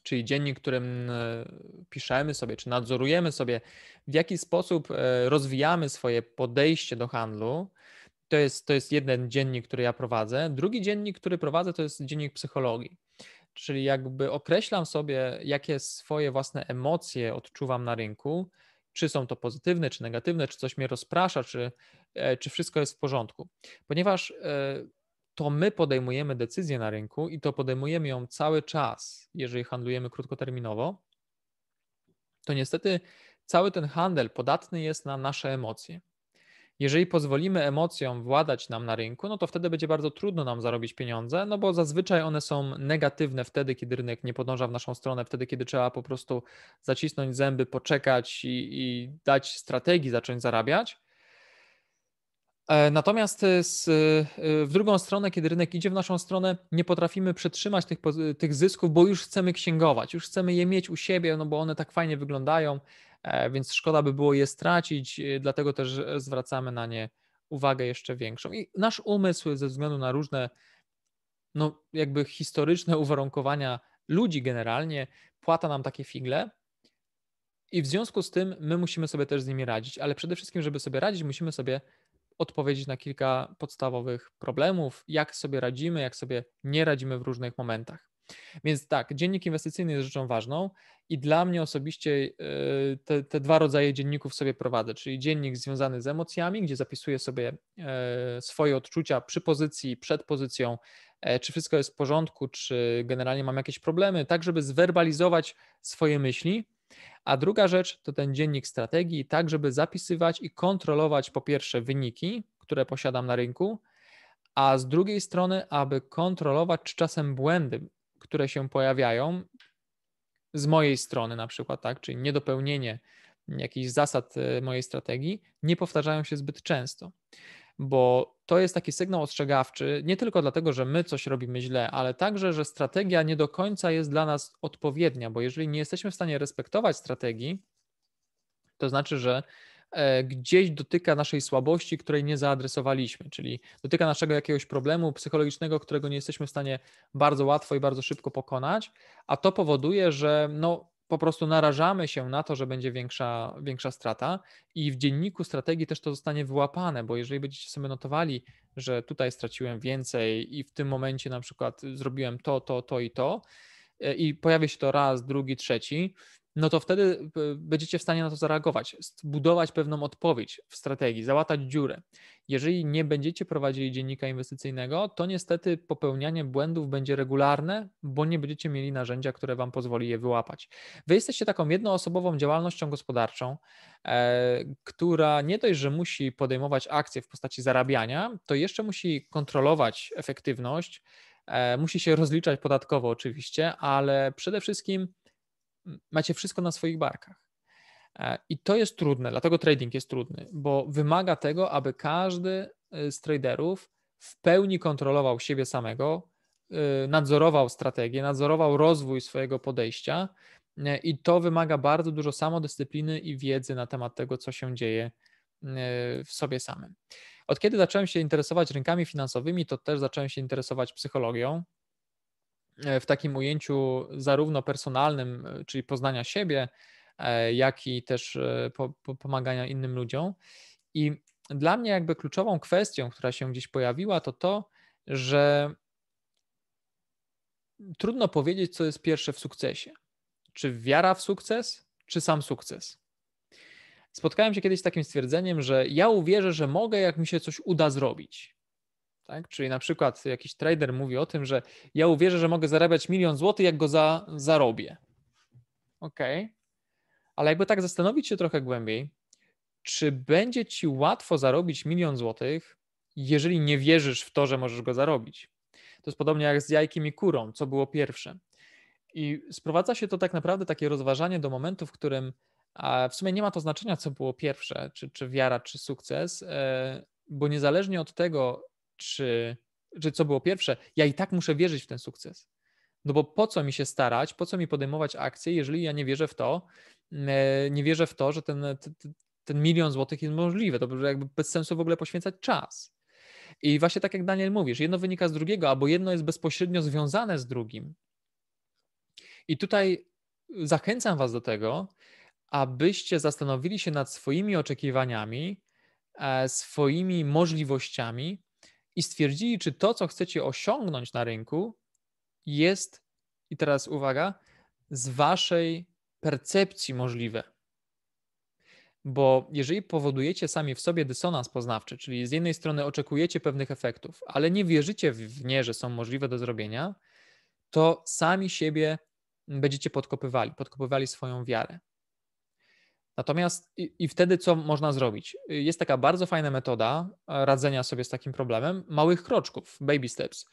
czyli dziennik, którym e, piszemy sobie, czy nadzorujemy sobie, w jaki sposób e, rozwijamy swoje podejście do handlu. To jest, to jest jeden dziennik, który ja prowadzę. Drugi dziennik, który prowadzę, to jest dziennik psychologii. Czyli jakby określam sobie, jakie swoje własne emocje odczuwam na rynku, czy są to pozytywne, czy negatywne, czy coś mnie rozprasza, czy, e, czy wszystko jest w porządku. Ponieważ to my podejmujemy decyzję na rynku i to podejmujemy ją cały czas, jeżeli handlujemy krótkoterminowo, to niestety cały ten handel podatny jest na nasze emocje. Jeżeli pozwolimy emocjom władać nam na rynku, no to wtedy będzie bardzo trudno nam zarobić pieniądze, no bo zazwyczaj one są negatywne wtedy, kiedy rynek nie podąża w naszą stronę, wtedy, kiedy trzeba po prostu zacisnąć zęby, poczekać i, i dać strategii, zacząć zarabiać. E, natomiast e, z, e, w drugą stronę, kiedy rynek idzie w naszą stronę, nie potrafimy przetrzymać tych, tych zysków, bo już chcemy księgować, już chcemy je mieć u siebie, no bo one tak fajnie wyglądają, więc szkoda by było je stracić, dlatego też zwracamy na nie uwagę jeszcze większą. I nasz umysł ze względu na różne, no jakby historyczne uwarunkowania ludzi generalnie, płata nam takie figle, i w związku z tym my musimy sobie też z nimi radzić, ale przede wszystkim, żeby sobie radzić, musimy sobie odpowiedzieć na kilka podstawowych problemów, jak sobie radzimy, jak sobie nie radzimy w różnych momentach. Więc tak, dziennik inwestycyjny jest rzeczą ważną i dla mnie osobiście y, te, te, dwa rodzaje dzienników sobie prowadzę, czyli dziennik związany z emocjami, gdzie zapisuję sobie y, swoje odczucia przy pozycji, przed pozycją, e, czy wszystko jest w porządku, czy generalnie mam jakieś problemy, tak żeby zwerbalizować swoje myśli, a druga rzecz to ten dziennik strategii, tak żeby zapisywać i kontrolować po pierwsze wyniki, które posiadam na rynku, a z drugiej strony, aby kontrolować czy czasem błędy, które się pojawiają z mojej strony na przykład, tak, czyli niedopełnienie jakichś zasad e, mojej strategii, nie powtarzają się zbyt często bo to jest taki sygnał ostrzegawczy, nie tylko dlatego, że my coś robimy źle, ale także, że strategia nie do końca jest dla nas odpowiednia, bo jeżeli nie jesteśmy w stanie respektować strategii, to znaczy, że e, gdzieś dotyka naszej słabości, której nie zaadresowaliśmy, czyli dotyka naszego jakiegoś problemu psychologicznego, którego nie jesteśmy w stanie bardzo łatwo i bardzo szybko pokonać, a to powoduje, że no, po prostu narażamy się na to, że będzie większa, większa strata i w dzienniku strategii też to zostanie wyłapane, bo jeżeli będziecie sobie notowali, że tutaj straciłem więcej i w tym momencie na przykład zrobiłem to, to, to i to e, i pojawia się to raz, drugi, trzeci, no to wtedy e, będziecie w stanie na to zareagować, zbudować pewną odpowiedź w strategii, załatać dziurę. Jeżeli nie będziecie prowadzili dziennika inwestycyjnego, to niestety popełnianie błędów będzie regularne, bo nie będziecie mieli narzędzia, które Wam pozwoli je wyłapać. Wy jesteście taką jednoosobową działalnością gospodarczą, e, która nie dość, że musi podejmować akcje w postaci zarabiania, to jeszcze musi kontrolować efektywność, e, musi się rozliczać podatkowo oczywiście, ale przede wszystkim macie wszystko na swoich barkach. E, I to jest trudne, dlatego trading jest trudny, bo wymaga tego, aby każdy e, z traderów w pełni kontrolował siebie samego, e, nadzorował strategię, nadzorował rozwój swojego podejścia i to wymaga bardzo dużo samodyscypliny i wiedzy na temat tego, co się dzieje w sobie samym. Od kiedy zacząłem się interesować rynkami finansowymi, to też zacząłem się interesować psychologią, E, w takim ujęciu zarówno personalnym, e, czyli poznania siebie, e, jak i też po, po pomagania innym ludziom. I dla mnie jakby kluczową kwestią, która się gdzieś pojawiła, to to, że trudno powiedzieć, co jest pierwsze w sukcesie. Czy wiara w sukces, czy sam sukces. Spotkałem się kiedyś z takim stwierdzeniem, że ja uwierzę, że mogę, jak mi się coś uda zrobić. Tak? Czyli na przykład jakiś trader mówi o tym, że ja uwierzę, że mogę zarabiać milion złotych, jak go za, zarobię. OK, ale jakby tak zastanowić się trochę głębiej, czy będzie ci łatwo zarobić milion złotych, jeżeli nie wierzysz w to, że możesz go zarobić? To jest podobnie jak z jajkiem i kurą, co było pierwsze. I sprowadza się to tak naprawdę takie rozważanie do momentu, w którym w sumie nie ma to znaczenia, co było pierwsze, czy, czy wiara, czy sukces, e, bo niezależnie od tego, czy, czy co było pierwsze, ja i tak muszę wierzyć w ten sukces. No bo po co mi się starać, po co mi podejmować akcje, jeżeli ja nie wierzę w to, mm, e, nie wierzę w to, że ten, ten milion złotych jest możliwy. To jakby bez sensu w ogóle poświęcać czas. I właśnie tak jak Daniel mówisz, jedno wynika z drugiego, albo jedno jest bezpośrednio związane z drugim. I tutaj zachęcam Was do tego, abyście zastanowili się nad swoimi oczekiwaniami, e, swoimi możliwościami i stwierdzili, czy to, co chcecie osiągnąć na rynku, jest, i teraz uwaga, z waszej percepcji możliwe. Bo jeżeli powodujecie sami w sobie dysonans poznawczy, czyli z jednej strony oczekujecie pewnych efektów, ale nie wierzycie w nie, że są możliwe do zrobienia, to sami siebie będziecie podkopywali, podkopywali swoją wiarę. Natomiast i, i, wtedy co można zrobić? Jest taka bardzo fajna metoda e, radzenia sobie z takim problemem małych kroczków, baby steps.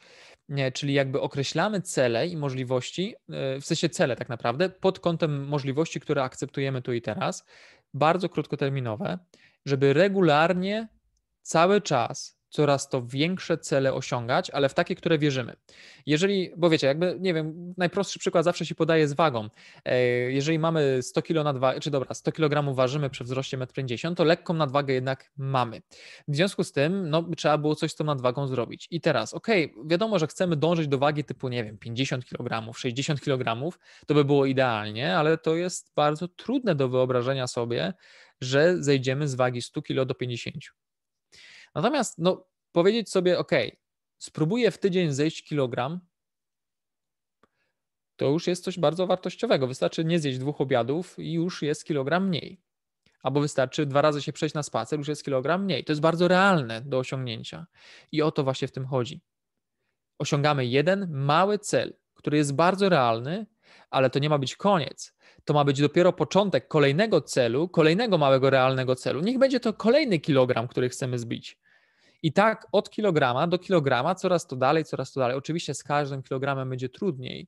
Nie, czyli jakby określamy cele i możliwości, e, w sensie cele tak naprawdę, pod kątem możliwości, które akceptujemy tu i teraz, bardzo krótkoterminowe, żeby regularnie cały czas coraz to większe cele osiągać, ale w takie, które wierzymy. Jeżeli, bo wiecie, jakby, nie wiem, najprostszy przykład zawsze się podaje z wagą. E, jeżeli mamy 100 kg nadwagi, czy dobra, 100 kg ważymy przy wzroście 1,50 m, to lekką nadwagę jednak mamy. W związku z tym, no, trzeba było coś z tą nadwagą zrobić. I teraz, okej, okay, wiadomo, że chcemy dążyć do wagi typu, nie wiem, 50 kg, 60 kg, to by było idealnie, ale to jest bardzo trudne do wyobrażenia sobie, że zejdziemy z wagi 100 kg do 50 Natomiast no, powiedzieć sobie, ok, spróbuję w tydzień zejść kilogram, to już jest coś bardzo wartościowego. Wystarczy nie zjeść dwóch obiadów i już jest kilogram mniej. Albo wystarczy dwa razy się przejść na spacer, już jest kilogram mniej. To jest bardzo realne do osiągnięcia. I o to właśnie w tym chodzi. Osiągamy jeden mały cel, który jest bardzo realny ale to nie ma być koniec. To ma być dopiero początek kolejnego celu, kolejnego małego realnego celu. Niech będzie to kolejny kilogram, który chcemy zbić. I tak od kilograma do kilograma, coraz to dalej, coraz to dalej. Oczywiście z każdym kilogramem będzie trudniej,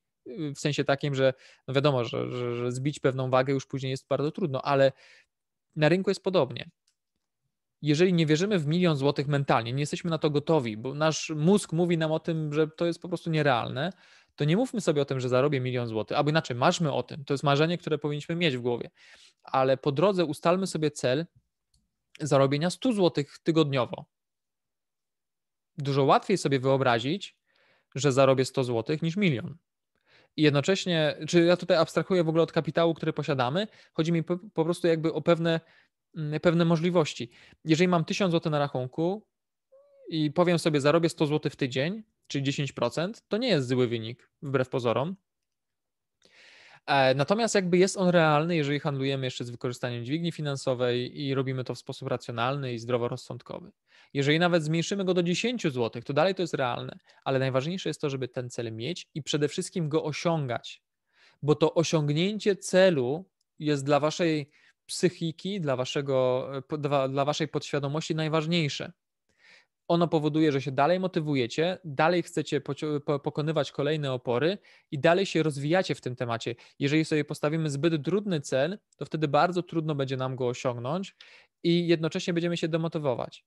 w sensie takim, że no wiadomo, że, że, że zbić pewną wagę już później jest bardzo trudno, ale na rynku jest podobnie jeżeli nie wierzymy w milion złotych mentalnie, nie jesteśmy na to gotowi, bo nasz mózg mówi nam o tym, że to jest po prostu nierealne, to nie mówmy sobie o tym, że zarobię milion złotych, albo inaczej, marzmy o tym. To jest marzenie, które powinniśmy mieć w głowie, ale po drodze ustalmy sobie cel zarobienia 100 złotych tygodniowo. Dużo łatwiej sobie wyobrazić, że zarobię 100 złotych niż milion. I jednocześnie, czy ja tutaj abstrahuję w ogóle od kapitału, który posiadamy, chodzi mi po, po prostu jakby o pewne, mm, pewne możliwości. Jeżeli mam 1000 zł na rachunku i powiem sobie, zarobię 100 zł w tydzień, czy 10%, to nie jest zły wynik, wbrew pozorom. E, natomiast jakby jest on realny, jeżeli handlujemy jeszcze z wykorzystaniem dźwigni finansowej i robimy to w sposób racjonalny i zdroworozsądkowy. Jeżeli nawet zmniejszymy go do 10 zł, to dalej to jest realne, ale najważniejsze jest to, żeby ten cel mieć i przede wszystkim go osiągać, bo to osiągnięcie celu jest dla waszej psychiki, dla, waszego, e, dla waszej podświadomości najważniejsze ono powoduje, że się dalej motywujecie, dalej chcecie pokonywać kolejne opory i dalej się rozwijacie w tym temacie. Jeżeli sobie postawimy zbyt trudny cel, to wtedy bardzo trudno będzie nam go osiągnąć i jednocześnie będziemy się demotywować.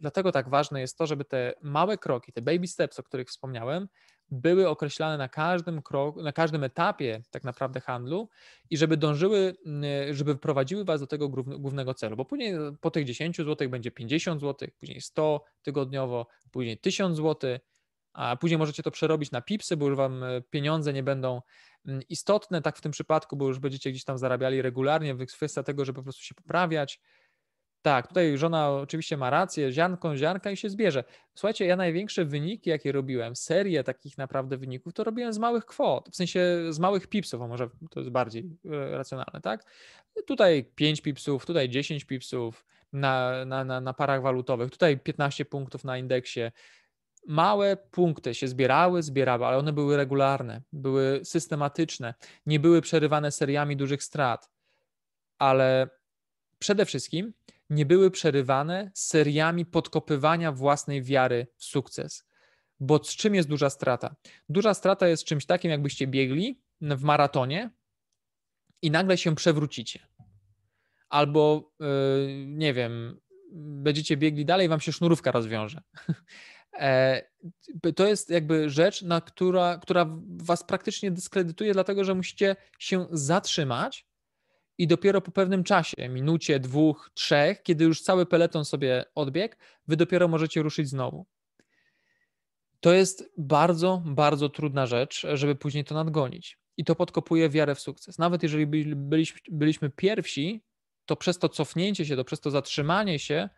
Dlatego tak ważne jest to, żeby te małe kroki, te baby steps, o których wspomniałem, były określane na każdym kroku, na każdym etapie tak naprawdę handlu i żeby dążyły, mm, żeby prowadziły Was do tego głównego celu, bo później e, po tych 10 zł będzie 50 zł, później 100 tygodniowo, później 1000 zł, a później możecie to przerobić na pipsy, bo już Wam e, pieniądze nie będą mm, istotne, tak w tym przypadku, bo już będziecie gdzieś tam zarabiali regularnie, wykwestia tego, żeby po prostu się poprawiać, tak, tutaj żona oczywiście ma rację, ziarnką ziarnka i się zbierze. Słuchajcie, ja największe wyniki, jakie robiłem, serię takich naprawdę wyników, to robiłem z małych kwot, w sensie z małych pipsów, a może to jest bardziej e, racjonalne, tak? Tutaj 5 pipsów, tutaj 10 pipsów na, na, na, na parach walutowych, tutaj 15 punktów na indeksie. Małe punkty się zbierały, zbierały, ale one były regularne, były systematyczne, nie były przerywane seriami dużych strat, ale przede wszystkim nie były przerywane seriami podkopywania własnej wiary w sukces. Bo z czym jest duża strata? Duża strata jest czymś takim, jakbyście biegli w maratonie i nagle się przewrócicie. Albo, yy, nie wiem, będziecie biegli dalej, wam się sznurówka rozwiąże. E, to jest jakby rzecz, na która, która was praktycznie dyskredytuje, dlatego że musicie się zatrzymać i dopiero po pewnym czasie, minucie, dwóch, trzech, kiedy już cały peleton sobie odbiegł, wy dopiero możecie ruszyć znowu. To jest bardzo, bardzo trudna rzecz, żeby później to nadgonić. I to podkopuje wiarę w sukces. Nawet jeżeli byliśmy, byliśmy pierwsi, to przez to cofnięcie się, to przez to zatrzymanie się,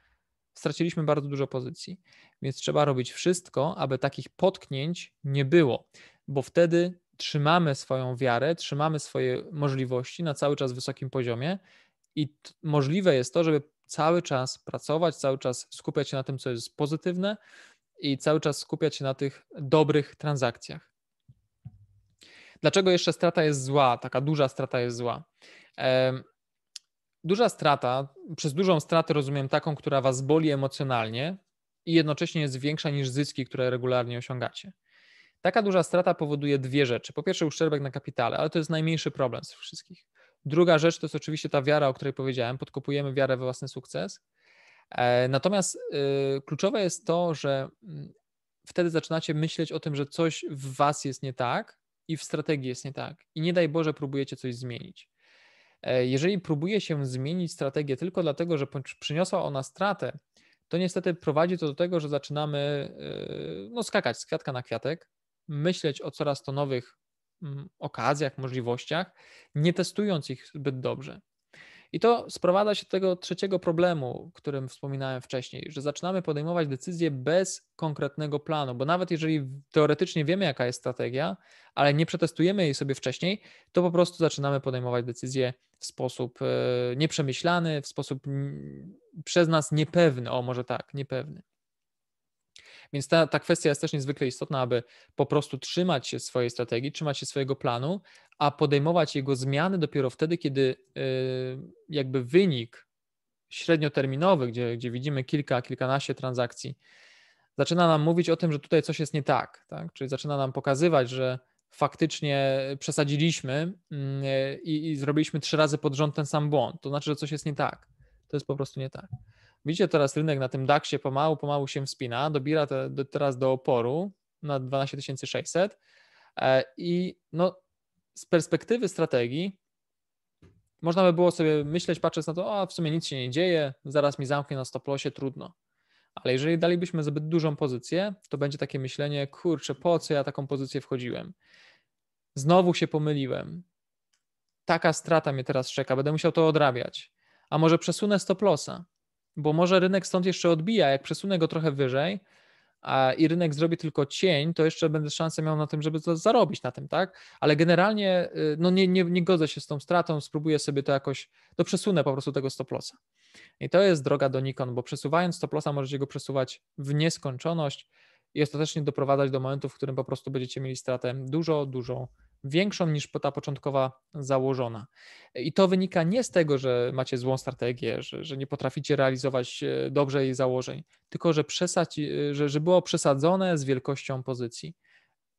straciliśmy bardzo dużo pozycji. Więc trzeba robić wszystko, aby takich potknięć nie było, bo wtedy trzymamy swoją wiarę, trzymamy swoje możliwości na cały czas wysokim poziomie i możliwe jest to, żeby cały czas pracować, cały czas skupiać się na tym, co jest pozytywne i cały czas skupiać się na tych dobrych transakcjach. Dlaczego jeszcze strata jest zła, taka duża strata jest zła? Duża strata, przez dużą stratę rozumiem taką, która was boli emocjonalnie i jednocześnie jest większa niż zyski, które regularnie osiągacie. Taka duża strata powoduje dwie rzeczy. Po pierwsze, uszczerbek na kapitale, ale to jest najmniejszy problem z wszystkich. Druga rzecz to jest oczywiście ta wiara, o której powiedziałem, podkopujemy wiarę we własny sukces. E, natomiast y, kluczowe jest to, że mm, wtedy zaczynacie myśleć o tym, że coś w was jest nie tak i w strategii jest nie tak. I nie daj Boże, próbujecie coś zmienić. E, jeżeli próbuje się zmienić strategię tylko dlatego, że przyniosła ona stratę, to niestety prowadzi to do tego, że zaczynamy y, no, skakać z kwiatka na kwiatek, myśleć o coraz to nowych mm, okazjach, możliwościach, nie testując ich zbyt dobrze. I to sprowadza się do tego trzeciego problemu, którym wspominałem wcześniej, że zaczynamy podejmować decyzje bez konkretnego planu, bo nawet jeżeli teoretycznie wiemy, jaka jest strategia, ale nie przetestujemy jej sobie wcześniej, to po prostu zaczynamy podejmować decyzje w sposób e, nieprzemyślany, w sposób mm, przez nas niepewny, o może tak, niepewny. Więc ta, ta kwestia jest też niezwykle istotna, aby po prostu trzymać się swojej strategii, trzymać się swojego planu, a podejmować jego zmiany dopiero wtedy, kiedy y, jakby wynik średnioterminowy, gdzie, gdzie widzimy kilka, kilkanaście transakcji, zaczyna nam mówić o tym, że tutaj coś jest nie tak, tak? czyli zaczyna nam pokazywać, że faktycznie przesadziliśmy mm, i, i zrobiliśmy trzy razy pod rząd ten sam błąd. To znaczy, że coś jest nie tak. To jest po prostu nie tak. Widzicie teraz rynek na tym DAX-ie pomału, pomału się wspina, dobiera te, do, teraz do oporu na 12600 e, i no, z perspektywy strategii można by było sobie myśleć, patrząc na to, a w sumie nic się nie dzieje, zaraz mi zamknie na stop lossie, trudno. Ale jeżeli dalibyśmy zbyt dużą pozycję, to będzie takie myślenie, kurczę, po co ja taką pozycję wchodziłem? Znowu się pomyliłem. Taka strata mnie teraz czeka, będę musiał to odrabiać. A może przesunę stop lossa? bo może rynek stąd jeszcze odbija. Jak przesunę go trochę wyżej a, i rynek zrobi tylko cień, to jeszcze będę szansę miał na tym, żeby to zarobić na tym, tak? Ale generalnie y, no nie, nie, nie godzę się z tą stratą, spróbuję sobie to jakoś, to przesunę po prostu tego stoplosa. I to jest droga do Nikon, bo przesuwając stoplosa możecie go przesuwać w nieskończoność i ostatecznie doprowadzać do momentu, w którym po prostu będziecie mieli stratę dużo, dużo większą niż ta początkowa założona. I to wynika nie z tego, że macie złą strategię, że, że nie potraficie realizować e, dobrze jej założeń, tylko że, przesadzi, e, że, że było przesadzone z wielkością pozycji.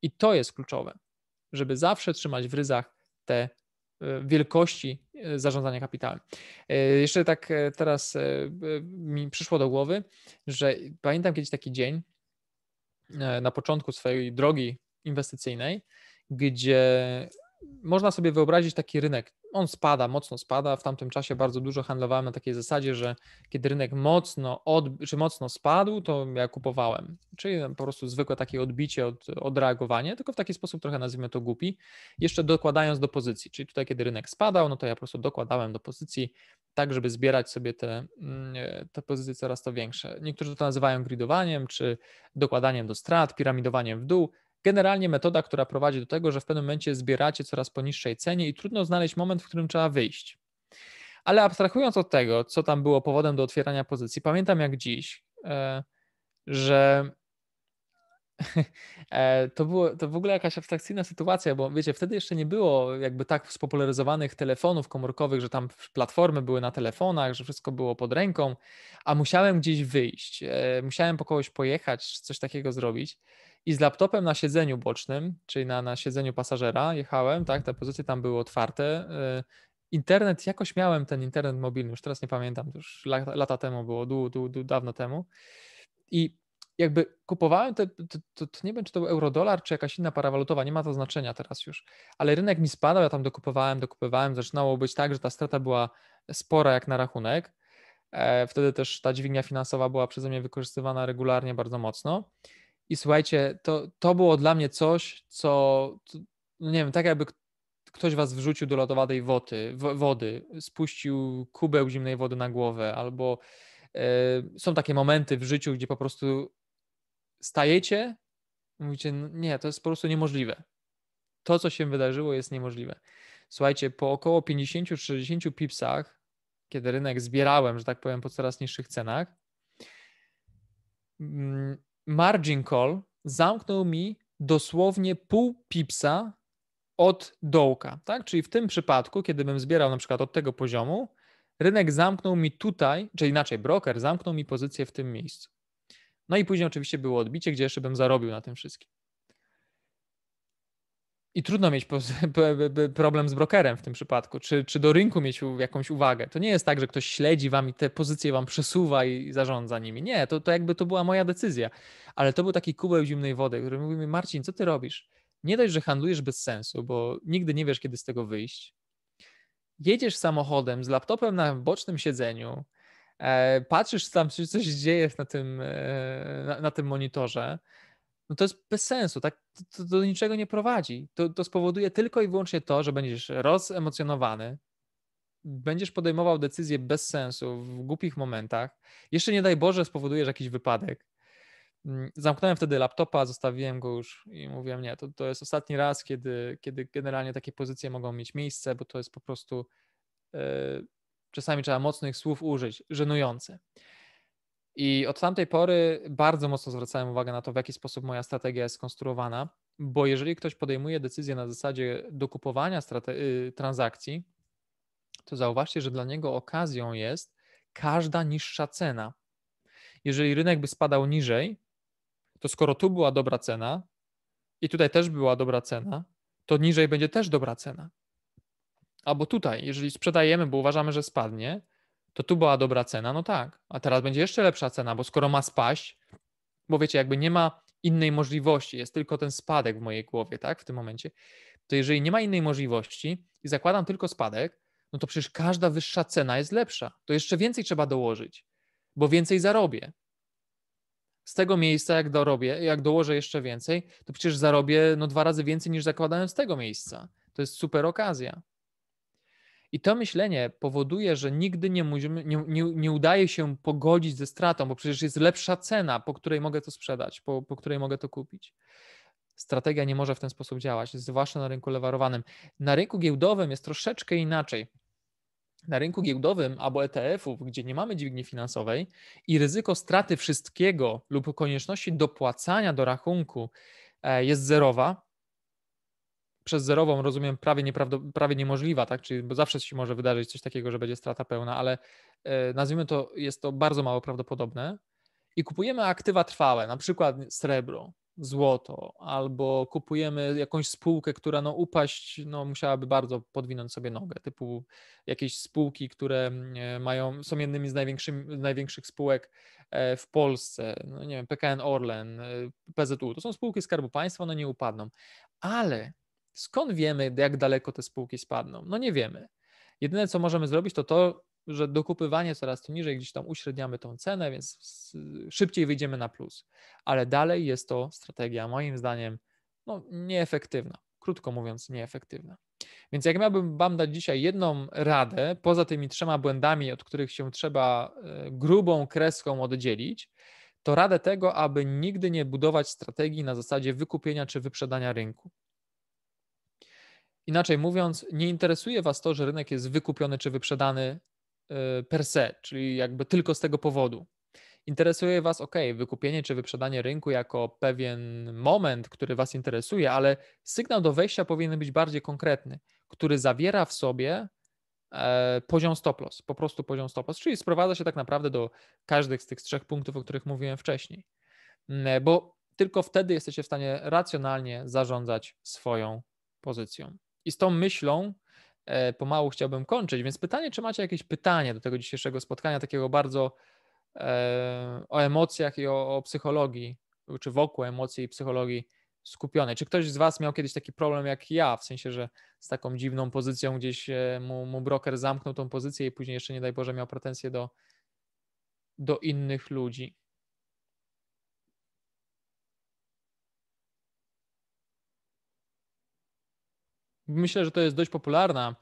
I to jest kluczowe, żeby zawsze trzymać w ryzach te e, wielkości zarządzania kapitałem. Jeszcze tak teraz mi przyszło do głowy, że pamiętam kiedyś taki dzień na początku swojej drogi inwestycyjnej, gdzie można sobie wyobrazić taki rynek. On spada, mocno spada. W tamtym czasie bardzo dużo handlowałem na takiej zasadzie, że kiedy rynek mocno, od, czy mocno spadł, to ja kupowałem. Czyli po prostu zwykłe takie odbicie, od, odreagowanie, tylko w taki sposób trochę nazwijmy to głupi, jeszcze dokładając do pozycji. Czyli tutaj, kiedy rynek spadał, no to ja po prostu dokładałem do pozycji, tak żeby zbierać sobie te, mm, te pozycje coraz to większe. Niektórzy to nazywają gridowaniem, czy dokładaniem do strat, piramidowaniem w dół. Generalnie metoda, która prowadzi do tego, że w pewnym momencie zbieracie coraz po niższej cenie i trudno znaleźć moment, w którym trzeba wyjść. Ale abstrahując od tego, co tam było powodem do otwierania pozycji, pamiętam jak dziś, e, że e, to, było, to w ogóle jakaś abstrakcyjna sytuacja, bo wiecie, wtedy jeszcze nie było jakby tak spopularyzowanych telefonów komórkowych, że tam platformy były na telefonach, że wszystko było pod ręką, a musiałem gdzieś wyjść, e, musiałem po kogoś pojechać, coś takiego zrobić i z laptopem na siedzeniu bocznym, czyli na, na siedzeniu pasażera jechałem, tak, te pozycje tam były otwarte. Y, internet, jakoś miałem ten internet mobilny, już teraz nie pamiętam, już lata, lata temu było, du, du, du, dawno temu. I jakby kupowałem te, to, to, to, nie wiem, czy to był eurodolar, czy jakaś inna para walutowa, nie ma to znaczenia teraz już, ale rynek mi spadał, ja tam dokupowałem, dokupowałem, zaczynało być tak, że ta strata była spora jak na rachunek. E, wtedy też ta dźwignia finansowa była przeze mnie wykorzystywana regularnie bardzo mocno. I słuchajcie, to, to było dla mnie coś, co, no nie wiem, tak jakby ktoś was wrzucił do lodowatej wody, wody spuścił kubeł zimnej wody na głowę, albo e, są takie momenty w życiu, gdzie po prostu stajecie, mówicie, no nie, to jest po prostu niemożliwe. To, co się wydarzyło, jest niemożliwe. Słuchajcie, po około 50-60 pipsach, kiedy rynek zbierałem, że tak powiem, po coraz niższych cenach, mm, margin call zamknął mi dosłownie pół pipsa od dołka, tak? Czyli w tym przypadku, kiedy bym zbierał na przykład od tego poziomu, rynek zamknął mi tutaj, czy inaczej broker zamknął mi pozycję w tym miejscu. No i później oczywiście było odbicie, gdzie jeszcze bym zarobił na tym wszystkim. I trudno mieć problem z brokerem w tym przypadku, czy, czy do rynku mieć jakąś uwagę. To nie jest tak, że ktoś śledzi wam i te pozycje wam przesuwa i zarządza nimi. Nie, to, to jakby to była moja decyzja. Ale to był taki kubeł zimnej wody, który mówi mi, Marcin, co ty robisz? Nie dość, że handlujesz bez sensu, bo nigdy nie wiesz, kiedy z tego wyjść. Jedziesz samochodem z laptopem na bocznym siedzeniu, e, patrzysz tam, czy coś dzieje na tym, e, na, na tym monitorze, no to jest bez sensu, tak, to, do niczego nie prowadzi. To, to spowoduje tylko i wyłącznie to, że będziesz rozemocjonowany, będziesz podejmował decyzje bez sensu w głupich momentach. Jeszcze nie daj Boże, spowodujesz jakiś wypadek. Mm, zamknąłem wtedy laptopa, zostawiłem go już i mówiłem, nie, to, to jest ostatni raz, kiedy, kiedy generalnie takie pozycje mogą mieć miejsce, bo to jest po prostu yy, czasami trzeba mocnych słów użyć, żenujące. I od tamtej pory bardzo mocno zwracałem uwagę na to, w jaki sposób moja strategia jest skonstruowana, bo jeżeli ktoś podejmuje decyzję na zasadzie dokupowania strate- y, transakcji, to zauważcie, że dla niego okazją jest każda niższa cena. Jeżeli rynek by spadał niżej, to skoro tu była dobra cena i tutaj też była dobra cena, to niżej będzie też dobra cena. Albo tutaj, jeżeli sprzedajemy, bo uważamy, że spadnie, to tu była dobra cena, no tak, a teraz będzie jeszcze lepsza cena, bo skoro ma spaść, bo wiecie, jakby nie ma innej możliwości, jest tylko ten spadek w mojej głowie, tak, w tym momencie, to jeżeli nie ma innej możliwości i zakładam tylko spadek, no to przecież każda wyższa cena jest lepsza. To jeszcze więcej trzeba dołożyć, bo więcej zarobię. Z tego miejsca, jak dorobię, jak dołożę jeszcze więcej, to przecież zarobię no dwa razy więcej niż zakładałem z tego miejsca. To jest super okazja. I to myślenie powoduje, że nigdy nie, musimy, nie, nie, nie, udaje się pogodzić ze stratą, bo przecież jest lepsza cena, po której mogę to sprzedać, po, po której mogę to kupić. Strategia nie może w ten sposób działać, zwłaszcza na rynku lewarowanym. Na rynku giełdowym jest troszeczkę inaczej. Na rynku giełdowym albo ETF-ów, gdzie nie mamy dźwigni finansowej i ryzyko straty wszystkiego lub konieczności dopłacania do rachunku e, jest zerowa, przez zerową rozumiem prawie, prawie niemożliwa, tak? Czyli bo zawsze się może wydarzyć coś takiego, że będzie strata pełna, ale e, nazwijmy to, jest to bardzo mało prawdopodobne. I kupujemy aktywa trwałe, na przykład srebro, złoto, albo kupujemy jakąś spółkę, która no upaść, no musiałaby bardzo podwinąć sobie nogę, typu jakieś spółki, które mm, e, mają, są jednymi z, z największych spółek e, w Polsce, no nie wiem, PKN Orlen, PZU, to są spółki Skarbu Państwa, one nie upadną, ale Skąd wiemy, jak daleko te spółki spadną? No nie wiemy. Jedyne, co możemy zrobić, to to, że dokupywanie coraz to niżej, gdzieś tam uśredniamy tą cenę, więc szybciej wyjdziemy na plus. Ale dalej jest to strategia, moim zdaniem, no, nieefektywna. Krótko mówiąc, nieefektywna. Więc jak miałbym Wam dać dzisiaj jedną radę, poza tymi trzema błędami, od których się trzeba e, grubą kreską oddzielić, to radę tego, aby nigdy nie budować strategii na zasadzie wykupienia czy wyprzedania rynku. Inaczej mówiąc, nie interesuje Was to, że rynek jest wykupiony czy wyprzedany y, per se, czyli jakby tylko z tego powodu. Interesuje Was, ok, wykupienie czy wyprzedanie rynku jako pewien moment, który Was interesuje, ale sygnał do wejścia powinien być bardziej konkretny, który zawiera w sobie e, poziom stop loss, po prostu poziom stop loss, czyli sprowadza się tak naprawdę do każdych z tych trzech punktów, o których mówiłem wcześniej, mm, e, bo tylko wtedy jesteście w stanie racjonalnie zarządzać swoją pozycją. I z tą myślą e, pomału chciałbym kończyć, więc pytanie, czy macie jakieś pytanie do tego dzisiejszego spotkania, takiego bardzo e, o emocjach i o, o psychologii, czy wokół emocji i psychologii skupionej. Czy ktoś z Was miał kiedyś taki problem jak ja, w sensie, że z taką dziwną pozycją gdzieś e, mu, mu broker zamknął tą pozycję i później jeszcze, nie daj Boże, miał pretensje do, do innych ludzi? myślę, że to jest dość popularna,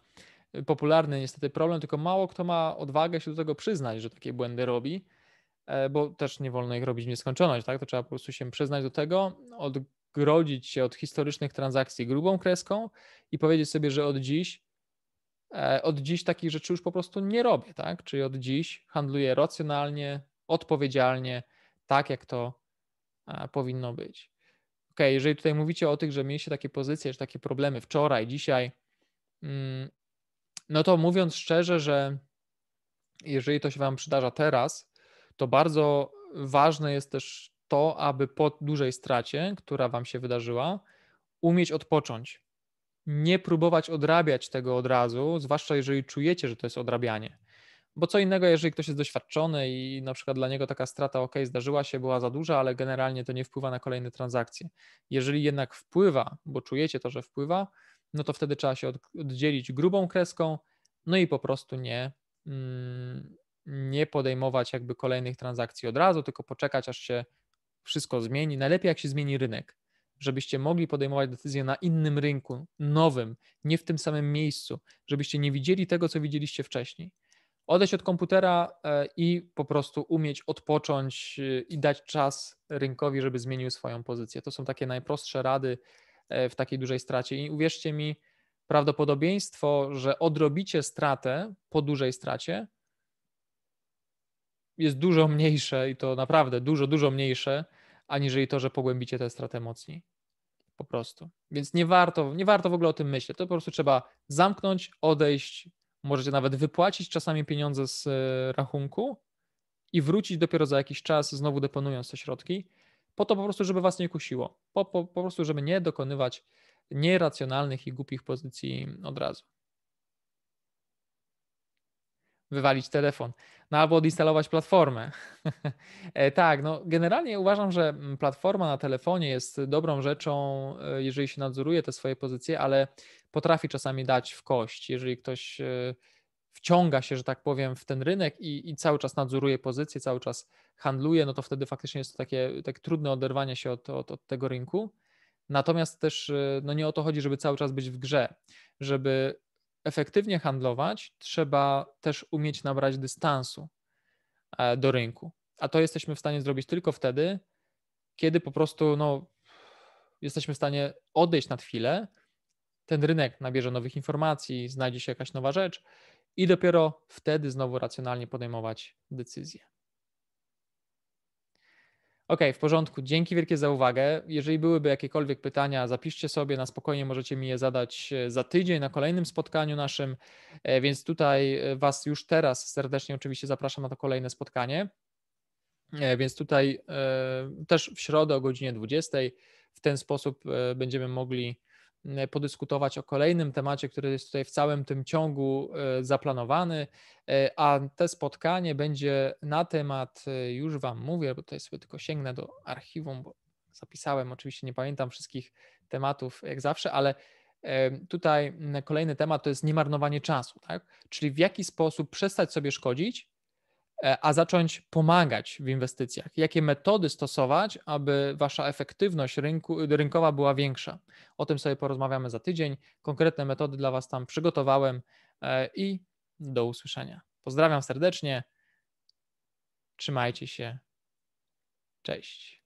popularny niestety problem, tylko mało kto ma odwagę się do tego przyznać, że takie błędy robi, e, bo też nie wolno ich robić w nieskończoność, tak? To trzeba po prostu się przyznać do tego, odgrodzić się od historycznych transakcji grubą kreską i powiedzieć sobie, że od dziś e, od dziś takich rzeczy już po prostu nie robię, tak? Czyli od dziś handluję racjonalnie, odpowiedzialnie, tak jak to e, powinno być ok, jeżeli tutaj mówicie o tych, że mieliście takie pozycje, że takie problemy wczoraj, dzisiaj, mm, no to mówiąc szczerze, że jeżeli to się Wam przydarza teraz, to bardzo ważne jest też to, aby po dużej stracie, która Wam się wydarzyła, umieć odpocząć. Nie próbować odrabiać tego od razu, zwłaszcza jeżeli czujecie, że to jest odrabianie. Bo co innego, jeżeli ktoś jest doświadczony i na przykład dla niego taka strata, ok, zdarzyła się, była za duża, ale generalnie to nie wpływa na kolejne transakcje. Jeżeli jednak wpływa, bo czujecie to, że wpływa, no to wtedy trzeba się oddzielić grubą kreską, no i po prostu nie, mm, nie podejmować jakby kolejnych transakcji od razu, tylko poczekać, aż się wszystko zmieni. Najlepiej, jak się zmieni rynek, żebyście mogli podejmować decyzje na innym rynku, nowym, nie w tym samym miejscu, żebyście nie widzieli tego, co widzieliście wcześniej odejść od komputera e, i po prostu umieć odpocząć e, i dać czas rynkowi, żeby zmienił swoją pozycję. To są takie najprostsze rady e, w takiej dużej stracie. I uwierzcie mi, prawdopodobieństwo, że odrobicie stratę po dużej stracie, jest dużo mniejsze i to naprawdę dużo, dużo mniejsze, aniżeli to, że pogłębicie tę stratę mocniej. Po prostu. Więc nie warto, nie warto w ogóle o tym myśleć. To po prostu trzeba zamknąć, odejść, Możecie nawet wypłacić czasami pieniądze z e, rachunku i wrócić dopiero za jakiś czas, znowu deponując te środki, po to po prostu, żeby was nie kusiło. Po, po, po prostu, żeby nie dokonywać nieracjonalnych i głupich pozycji od razu. Wywalić telefon, no albo odinstalować platformę. E, tak, no generalnie uważam, że mm, platforma na telefonie jest dobrą rzeczą, e, jeżeli się nadzoruje te swoje pozycje, ale potrafi czasami dać w kość, jeżeli ktoś e, wciąga się, że tak powiem, w ten rynek i, i cały czas nadzoruje pozycję, cały czas handluje, no to wtedy faktycznie jest to takie, tak trudne oderwanie się od, od, od tego rynku. Natomiast też e, no nie o to chodzi, żeby cały czas być w grze. Żeby efektywnie handlować, trzeba też umieć nabrać dystansu e, do rynku. A to jesteśmy w stanie zrobić tylko wtedy, kiedy po prostu no, jesteśmy w stanie odejść na chwilę, ten rynek nabierze nowych informacji, znajdzie się jakaś nowa rzecz i dopiero wtedy znowu racjonalnie podejmować decyzje. OK, w porządku. Dzięki wielkie za uwagę. Jeżeli byłyby jakiekolwiek pytania, zapiszcie sobie, na spokojnie możecie mi je zadać e, za tydzień na kolejnym spotkaniu naszym, e, więc tutaj e, Was już teraz serdecznie oczywiście zapraszam na to kolejne spotkanie. Więc tutaj też w środę o godzinie 20 w ten sposób będziemy mogli E, podyskutować o kolejnym temacie, który jest tutaj w całym tym ciągu e, zaplanowany, e, a te spotkanie będzie na temat, już Wam mówię, bo tutaj sobie tylko sięgnę do archiwum, bo zapisałem, oczywiście nie pamiętam wszystkich tematów jak zawsze, ale tutaj kolejny temat to jest niemarnowanie czasu, tak? czyli w jaki sposób przestać sobie szkodzić E, a zacząć pomagać w inwestycjach. Jakie metody stosować, aby wasza efektywność rynku, rynkowa była większa? O tym sobie porozmawiamy za tydzień. Konkretne metody dla was tam przygotowałem e, i do usłyszenia. Pozdrawiam serdecznie. Trzymajcie się. Cześć.